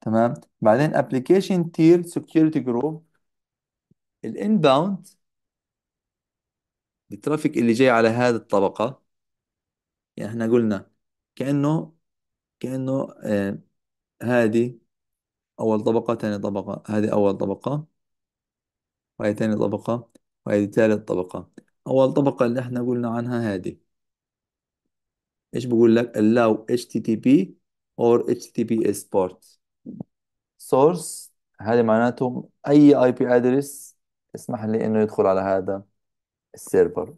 تمام بعدين application tier security group inbound الترافيك اللي جاي على هذه الطبقة يعني احنا قلنا كأنه كأنه آه هذه أول طبقة ثاني طبقة هذه أول طبقة وهي ثاني طبقة وهذه ثالث طبقة أول طبقة اللي احنا قلنا عنها هذه إيش بقول لك allow HTTP or HTTPS port source هذه معناته أي IP address اسمح لي إنه يدخل على هذا السيرفر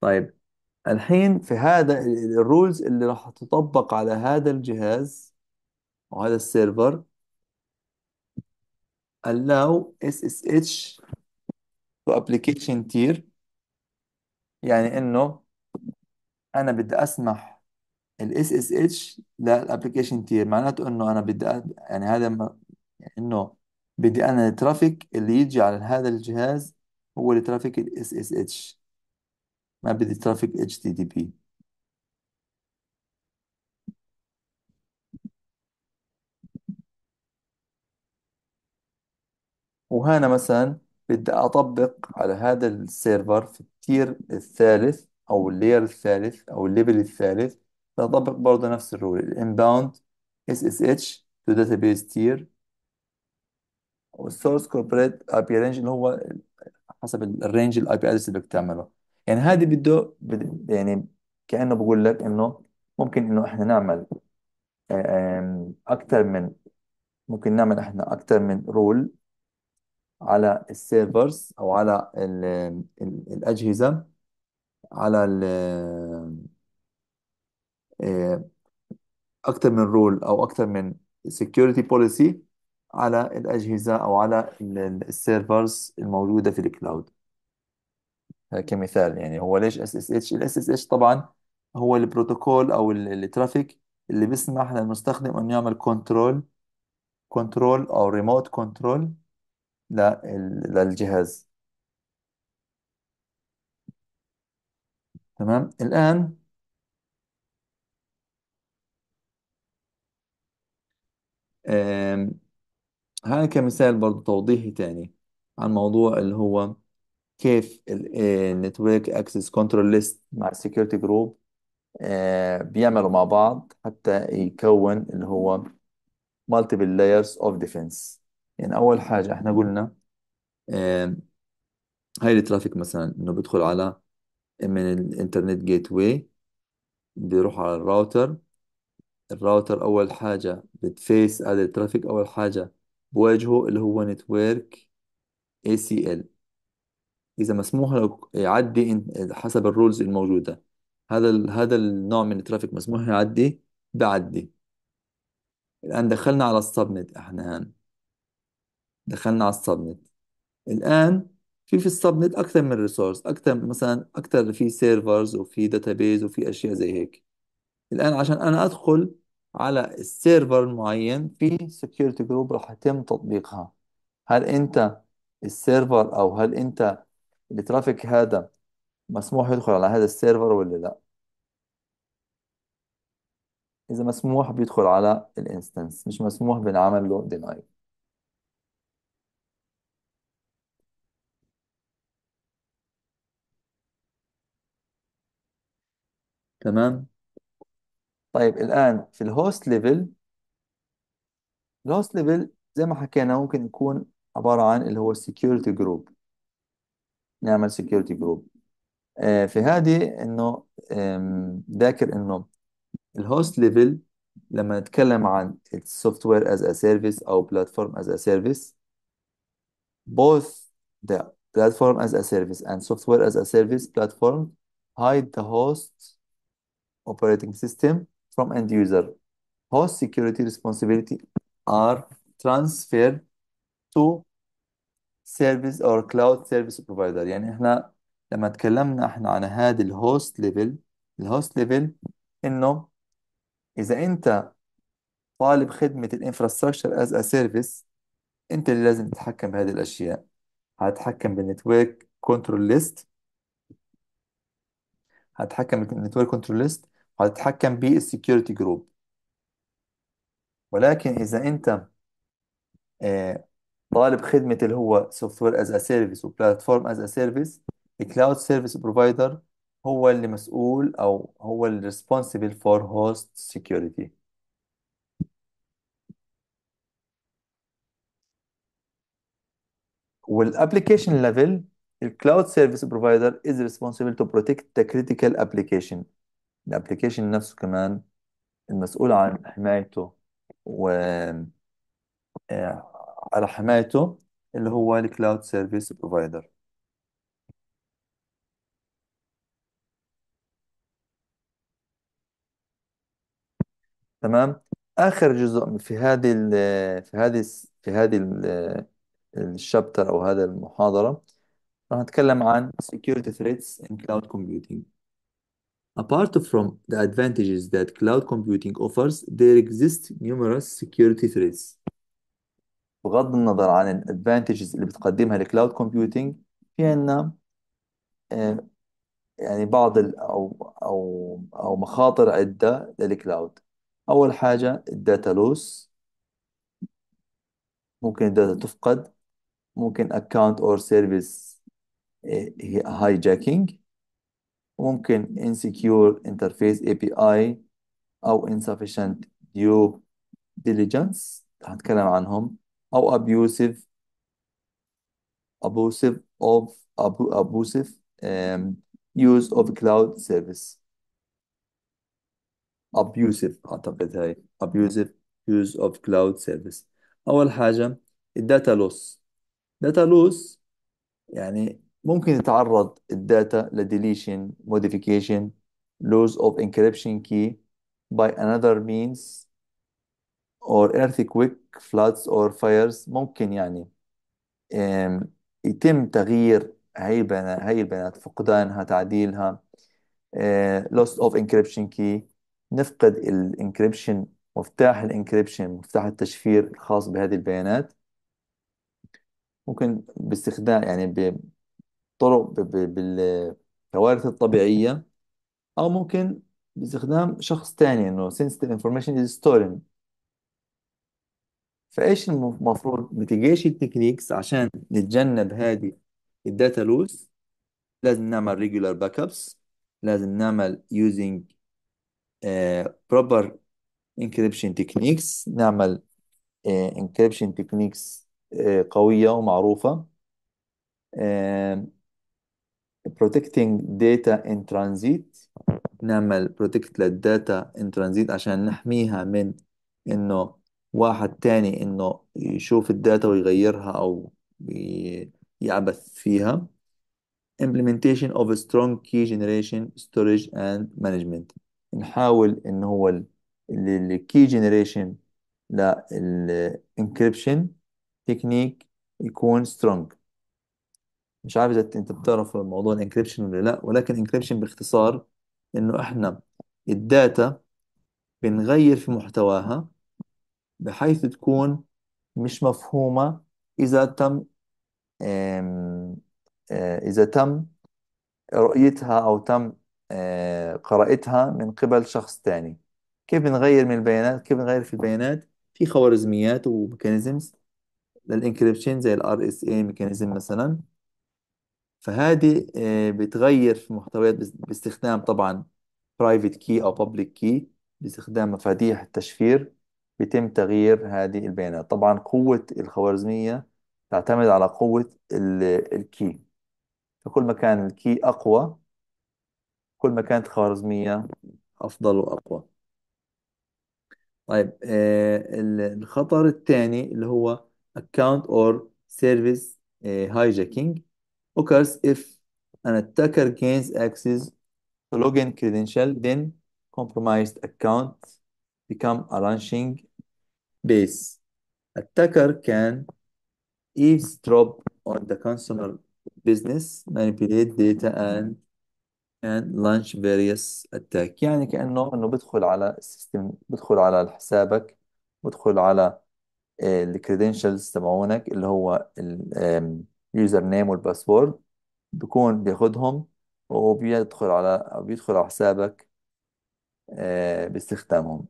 طيب الحين في هذا الرولز اللي راح تطبق على هذا الجهاز وهذا السيرفر allow SSH to application tier يعني انه انا بدي اسمح ال SSH application tier معناته انه انا بدي يعني هذا ما... يعني انه بدي انا الترافيك اللي يجي على هذا الجهاز هو الترافيك ال SSH ما بدي ترافيك HTTP وهنا مثلا بدي أطبق على هذا السيرفر في التير الثالث أو اللاير الثالث أو الليفل الثالث بدي أطبق برضه نفس الرول الانباوند SSH to database tier والسورس كوربريت اي بي رينج اللي هو حسب الرينج الاي بي ادرس اللي بتعمله يعني هذه بده يعني كأنه بقول لك انه ممكن انه احنا نعمل اكثر من ممكن نعمل احنا اكثر من رول على السيرفرز او على الـ الـ الاجهزه على ال آه، اكثر من رول او اكثر من سكيورتي بوليسي على الاجهزه او على السيرفرز الموجوده في الكلاود آه، كمثال يعني هو ليش اس اس اتش الاس اس اتش طبعا هو البروتوكول او الترافيك اللي بيسمح للمستخدم انه يعمل كنترول كنترول او ريموت كنترول لا للجهاز تمام الآن هذا كمثال برضو توضيحي تاني عن موضوع اللي هو كيف النتورك اكسس كنترول ليست مع السكيورتي آه، جروب بيعملوا مع بعض حتى يكون اللي هو multiple layers of defense يعني اول حاجه احنا قلنا هاي الترافيك مثلا انه بيدخل على من الانترنت جيت واي بيروح على الراوتر الراوتر اول حاجه بتفيس هذا الترافيك اول حاجه بواجهه اللي هو نتورك اي سي ال اذا مسموح له يعدي حسب الرولز الموجوده هذا ال- هذا النوع من الترافيك مسموح يعدي بعدي الان دخلنا على السبنت احنا هان دخلنا على السبنت الآن في في السبنت أكثر من ريسورس أكثر مثلا أكثر في سيرفرز وفي داتابيز وفي أشياء زي هيك الآن عشان أنا أدخل على السيرفر المعين في سكيورتي جروب راح يتم تطبيقها هل أنت السيرفر أو هل أنت الترافيك هذا مسموح يدخل على هذا السيرفر ولا لا إذا مسموح بيدخل على الانستنس مش مسموح بنعمل له deny تمام طيب الآن في الهوست ليفل الهوست ليفل زي ما حكينا ممكن يكون عبارة عن اللي هو السكيورتي جروب نعمل سكيورتي جروب آه، في هذه انه ذاكر انه الهوست ليفل لما نتكلم عن السوفت وير از ا سيرفيس او بلاتفورم از ا سيرفيس both the platform as a service and software as a service platform hide the host operating system from end user. Host security responsibility are transferred to service or cloud service provider يعني احنا لما تكلمنا احنا عن هذا الهوست ليفل الهوست ليفل انه اذا انت طالب خدمة الانفراستراكشر از ا سيرفيس انت اللي لازم تتحكم بهذه الاشياء هتحكم بالنتورك كنترول ليست هتحكم بالنتورك كنترول ليست هتتحكم بيه السكيورتي جروب ولكن إذا أنت آه، طالب خدمة اللي هو سوفت وير از ا سيرفيس وبلاتفورم از ا سيرفيس الكلاود سيرفيس بروفايدر هو اللي مسؤول او هو اللي ريسبونسبل فور هوست سكيورتي والابلكيشن ليفل الكلاود سيرفيس بروفايدر از ريسبونسبل تو بروتكت ذا كريتيكال ابلكيشن الابلكيشن نفسه كمان المسؤول عن حمايته و آه، على حمايته اللي هو الكلاود سيرفيس بروفايدر تمام آخر جزء في هذه الـ في هذه في هذه الشابتر أو هذه المحاضرة راح نتكلم عن security threats in cloud computing Apart from the advantages that cloud computing offers, there exist numerous security threats. بغض النظر عن الادفانتجز اللي بتقدمها الكلاود computing في عنا يعني بعض ال او او او مخاطر عدة للكلاود اول حاجة الداتا لوس ممكن الداتا تفقد ممكن account or service hijacking ممكن insecure interface API أو insufficient due diligence هنتكلم عنهم أو abusive abusive of abusive um, use of cloud service abusive أعتقد هاي abusive use of cloud service أول حاجة الداتا loss data loss يعني ممكن تتعرض الداتا لديليشن modification loss of encryption key by another means or earthquake floods or fires ممكن يعني يتم تغيير هاي البيانات هاي البيانات فقدانها تعديلها آه، loss of encryption key نفقد الانكريبشن مفتاح الانكريبشن مفتاح التشفير الخاص بهذه البيانات ممكن باستخدام يعني طرق بالكوارث الطبيعية أو ممكن باستخدام شخص تاني إنه sensitive information is stolen فإيش المفروض mitigation techniques عشان نتجنب هذه الداتا لوس لازم نعمل regular backups لازم نعمل using uh, proper encryption techniques نعمل uh, encryption techniques uh, قوية ومعروفة uh, protecting data in transit نعمل protect للداتا in transit عشان نحميها من انه واحد تاني انه يشوف الداتا ويغيرها او يعبث فيها implementation of a strong key generation storage and management نحاول ان هو ال key generation لل encryption technique يكون strong مش عارف اذا انت بتعرف موضوع الانكريبشن ولا لا ولكن الانكريبشن باختصار انه احنا الداتا بنغير في محتواها بحيث تكون مش مفهومة إذا تم آه، إذا تم رؤيتها أو تم آه، قراءتها من قبل شخص تاني كيف بنغير من البيانات كيف بنغير في البيانات في خوارزميات وميكانيزمز للانكريبشن زي الار اس اي ميكانيزم مثلا فهذه آه، بتغير في محتويات باستخدام طبعا برايفت كي أو بابليك كي باستخدام مفاتيح التشفير بيتم تغيير هذه البيانات طبعا قوة الخوارزمية تعتمد على قوة الكي فكل ما كان الكي أقوى كل ما كانت الخوارزمية أفضل وأقوى طيب آه، الخطر الثاني اللي هو account or service آه، hijacking occurs if an attacker gains access to login credential, then compromised account become a launching base. Attacker can eavesdrop on the consumer business, manipulate data and and launch various attack يعني كأنه انه بدخل على السيستم بدخل على حسابك بدخل على الكريدنشلز تبعونك اللي هو ال اليوزر نيم والباسورد بكون بياخدهم وبيدخل على بيدخل على حسابك آه، باستخدامهم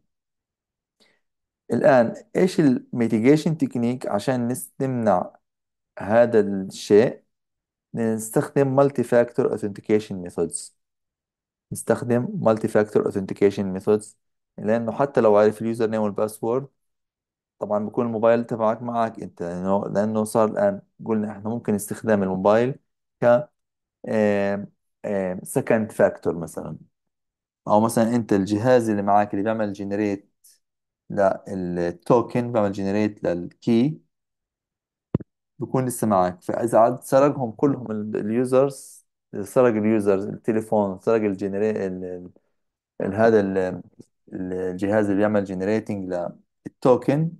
الآن إيش الميتيجيشن تكنيك عشان نمنع هذا الشيء نستخدم مالتي فاكتور اوثنتيكيشن ميثودز نستخدم مالتي فاكتور اوثنتيكيشن ميثودز لأنه حتى لو عرف اليوزر نيم والباسورد طبعا بكون الموبايل تبعك معك انت لانه لأنه صار الان قلنا احنا ممكن استخدام الموبايل ك سكند فاكتور مثلا او مثلا انت الجهاز اللي معك اللي بيعمل جنريت للتوكن بيعمل جنريت للكي بكون لسه معك فاذا عاد سرقهم كلهم اليوزرز سرق اليوزرز التليفون سرق الجنري ال- هذا الجهاز اللي بيعمل جنريتنج للتوكن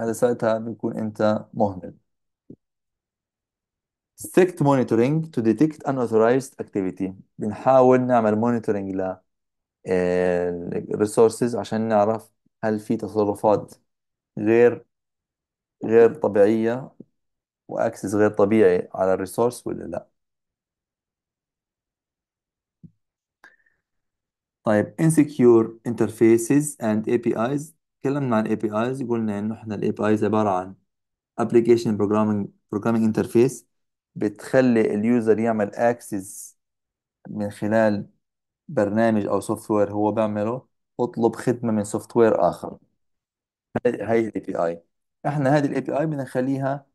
هذا ساعتها بيكون انت مهمل strict monitoring to detect unauthorized activity بنحاول نعمل monitoring ل آه، resources عشان نعرف هل في تصرفات غير غير طبيعية واكسس غير طبيعي على الريسورس ولا لا طيب insecure interfaces and APIs تكلمنا عن APIs قلنا انه احنا الـ APIs عباره عن Application Programming Programming Interface بتخلي اليوزر يعمل اكسس من خلال برنامج او سوفت وير هو بيعمله اطلب خدمه من سوفت وير اخر هاي الـ الاي بي اي احنا هذه الاي بي اي نخليها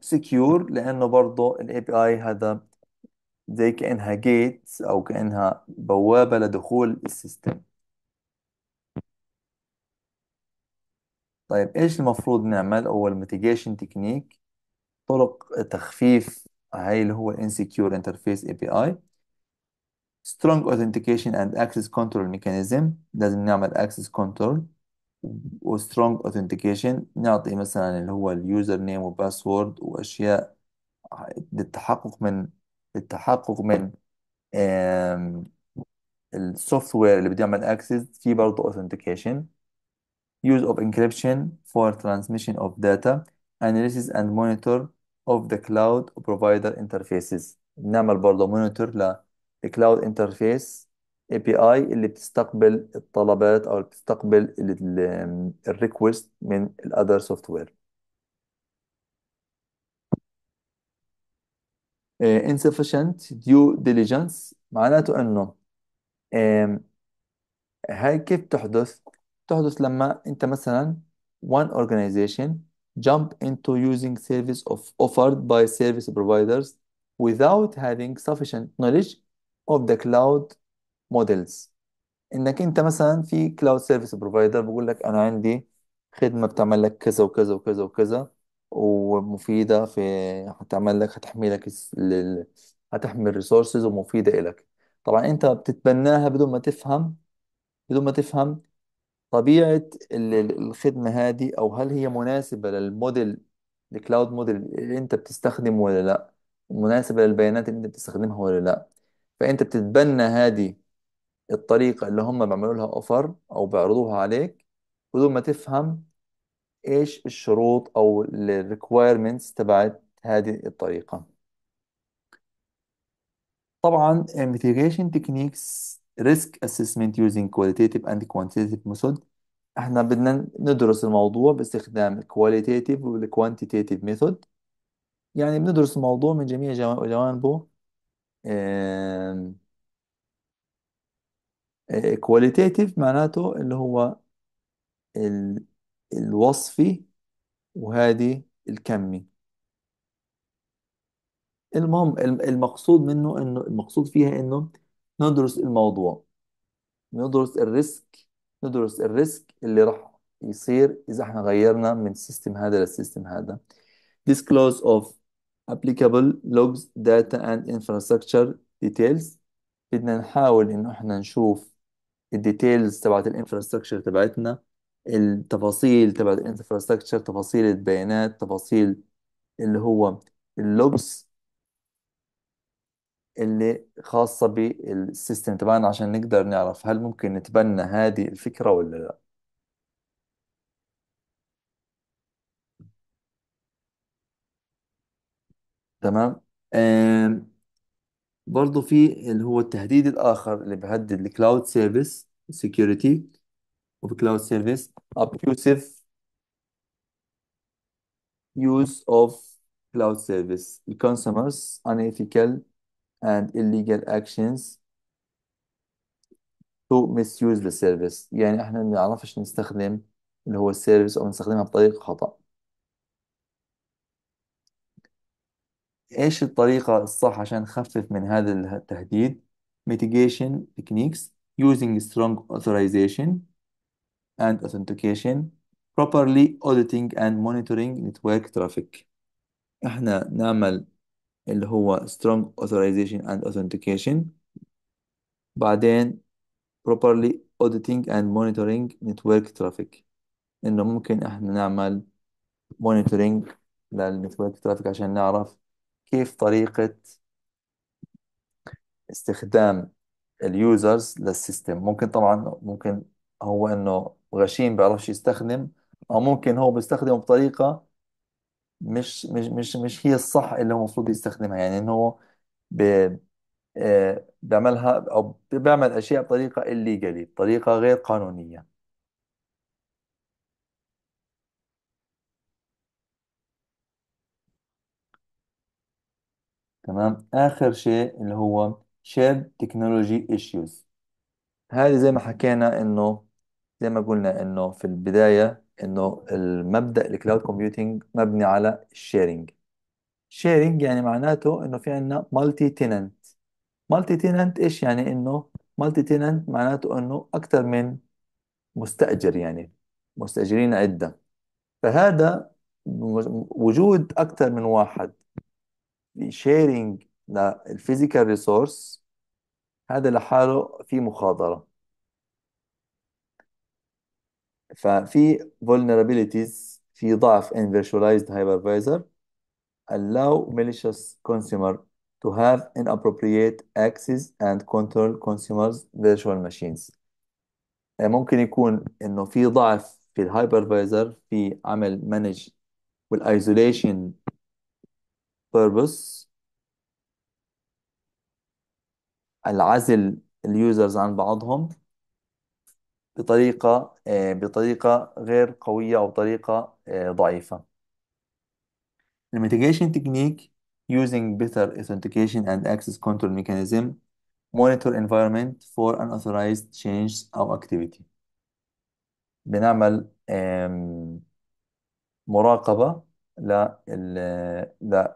سكيور آه، لانه برضه الاي بي اي هذا زي كانها جيت او كانها بوابه لدخول السيستم طيب ايش المفروض نعمل اول ميتيجيشن تكنيك طرق تخفيف هاي اللي هو insecure interface API strong authentication and access control mechanism لازم نعمل access control و strong authentication نعطي مثلا اللي هو اليوزر نيم وباسورد واشياء للتحقق من للتحقق من السوفت وير اللي بده يعمل access في برضه authentication use of encryption for transmission of data analysis and monitor of the cloud provider interfaces نعمل برضه monitor cloud interface API اللي بتستقبل الطلبات أو اللي بتستقبل الريكوست من الأذر سوفت وير insufficient due diligence معناته إنه هاي كيف تحدث تحدث لما انت مثلا one organization jump into using service of offered by service providers without having sufficient knowledge of the cloud models انك انت مثلا في cloud service provider بقول لك انا عندي خدمه بتعمل لك كذا وكذا وكذا وكذا ومفيده في هتعمل لك هتحمي لك لل... هتحمي الريسورسز ومفيده الك طبعا انت بتتبناها بدون ما تفهم بدون ما تفهم طبيعة الخدمة هذه أو هل هي مناسبة للموديل الكلاود موديل اللي أنت بتستخدمه ولا لا مناسبة للبيانات اللي أنت بتستخدمها ولا لا فأنت بتتبنى هذه الطريقة اللي هم بيعملوا لها أوفر أو بيعرضوها عليك بدون ما تفهم إيش الشروط أو ال requirements تبعت هذه الطريقة طبعا mitigation techniques ريسك اسسمنت يوزنج كواليتاتيف اند كوانتيتيف ميثود احنا بدنا ندرس الموضوع باستخدام الكواليتاتيف والكوانتيتيف ميثود يعني بندرس الموضوع من جميع جوانبه كواليتاتيف آه، معناته اللي هو ال... الوصفي وهذه الكمي المهم المقصود منه انه المقصود فيها انه ندرس الموضوع ندرس الريسك ندرس الريسك اللي راح يصير إذا احنا غيرنا من السيستم هذا للسيستم هذا disclose of applicable logs data and infrastructure details بدنا نحاول إنه احنا نشوف الديتيلز تبعت الانفراستراكشر تبعتنا التفاصيل تبعت الانفراستراكشر تفاصيل البيانات تفاصيل اللي هو اللوجز اللي خاصة بالسيستم تبعنا عشان نقدر نعرف هل ممكن نتبنى هذه الفكرة ولا لا تمام برضو في اللي هو التهديد الآخر اللي بيهدد الكلاود سيرفيس سكيورتي وبكلاود سيرفيس abusive يوز اوف كلاود سيرفيس الكونسيومرز انيثيكال and illegal actions to misuse the service يعني احنا ما بنعرفش نستخدم اللي هو السيرفيس او نستخدمها بطريقة خطأ ايش الطريقة الصح عشان نخفف من هذا التهديد mitigation techniques using strong authorization and authentication properly auditing and monitoring network traffic احنا نعمل اللي هو strong authorization and authentication بعدين properly auditing and monitoring network traffic انه ممكن احنا نعمل monitoring network traffic عشان نعرف كيف طريقة استخدام اليوزرز للسيستم ممكن طبعا ممكن هو انه غشيم بيعرفش يستخدم او ممكن هو بيستخدمه بطريقة مش مش مش مش هي الصح اللي هو المفروض يستخدمها يعني ان هو آه، بيعملها او بيعمل اشياء بطريقه الليجالي بطريقه غير قانونيه تمام اخر شيء اللي هو شيرد تكنولوجي issues هذه زي ما حكينا انه زي ما قلنا انه في البدايه انه المبدا الكلاود كومبيوتنج مبني على الشيرنج شيرنج يعني معناته انه في عندنا مالتي تيننت مالتي تيننت ايش يعني انه مالتي تيننت معناته انه اكثر من مستاجر يعني مستاجرين عده فهذا وجود اكثر من واحد شيرنج للفيزيكال ريسورس هذا لحاله في مخاطره ففي vulnerabilities في ضعف in virtualized hypervisor allow malicious consumer to have inappropriate access and control consumers virtual machines ممكن يكون انه في ضعف في الهايبرفايزر في عمل manage والايزوليشن بيربس العزل اليوزرز عن بعضهم بطريقة بطريقة غير قوية أو طريقة ضعيفة The mitigation technique using better authentication and access control mechanism monitor environment for unauthorized change أو activity بنعمل مراقبة لل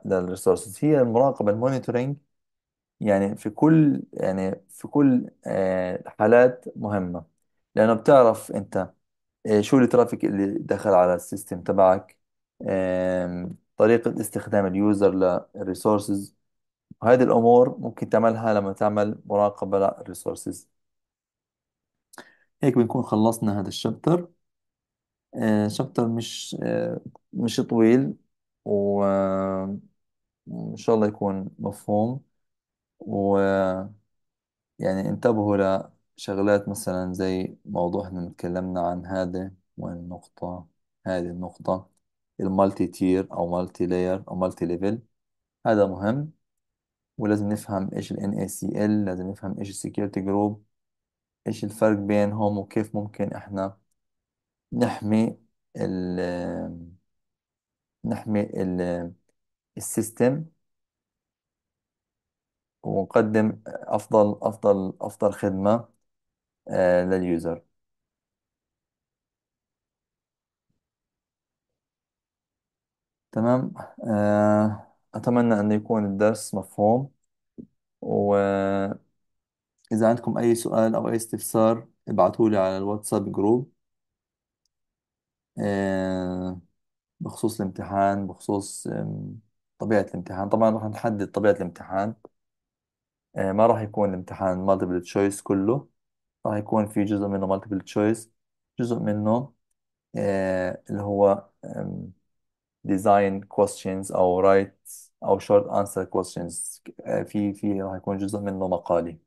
للريسورسز هي المراقبة المونيتورنج يعني في كل يعني في كل حالات مهمة لأنه بتعرف أنت إيه، شو الترافيك اللي دخل على السيستم تبعك إيه، طريقة استخدام اليوزر للريسورسز وهذه الأمور ممكن تعملها لما تعمل مراقبة للريسورسز هيك بنكون خلصنا هذا الشابتر إيه، شابتر مش مش طويل وإن شاء الله يكون مفهوم و يعني انتبهوا شغلات مثلا زي موضوع احنا اتكلمنا عن هذا والنقطة هذه النقطة المالتي تير أو مالتي لاير أو مالتي ليفل هذا مهم ولازم نفهم إيش ال NaCl لازم نفهم إيش السكيورتي جروب إيش الفرق بينهم وكيف ممكن إحنا نحمي الـ نحمي الـ السيستم ونقدم أفضل أفضل أفضل خدمة آه، لليوزر تمام آه، أتمنى أن يكون الدرس مفهوم وإذا عندكم أي سؤال أو أي استفسار ابعثوا لي على الواتساب جروب آه، بخصوص الامتحان بخصوص طبيعة الامتحان طبعا راح نحدد طبيعة الامتحان ما راح يكون الامتحان multiple choice كله راح يكون في جزء منه مالتيبل تشويس جزء منه آه، اللي هو ديزاين questions او رايت او شورت انسر questions آه، في في راح يكون جزء منه مقالي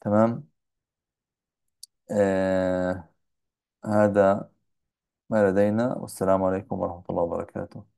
تمام آه هذا ما لدينا والسلام عليكم ورحمة الله وبركاته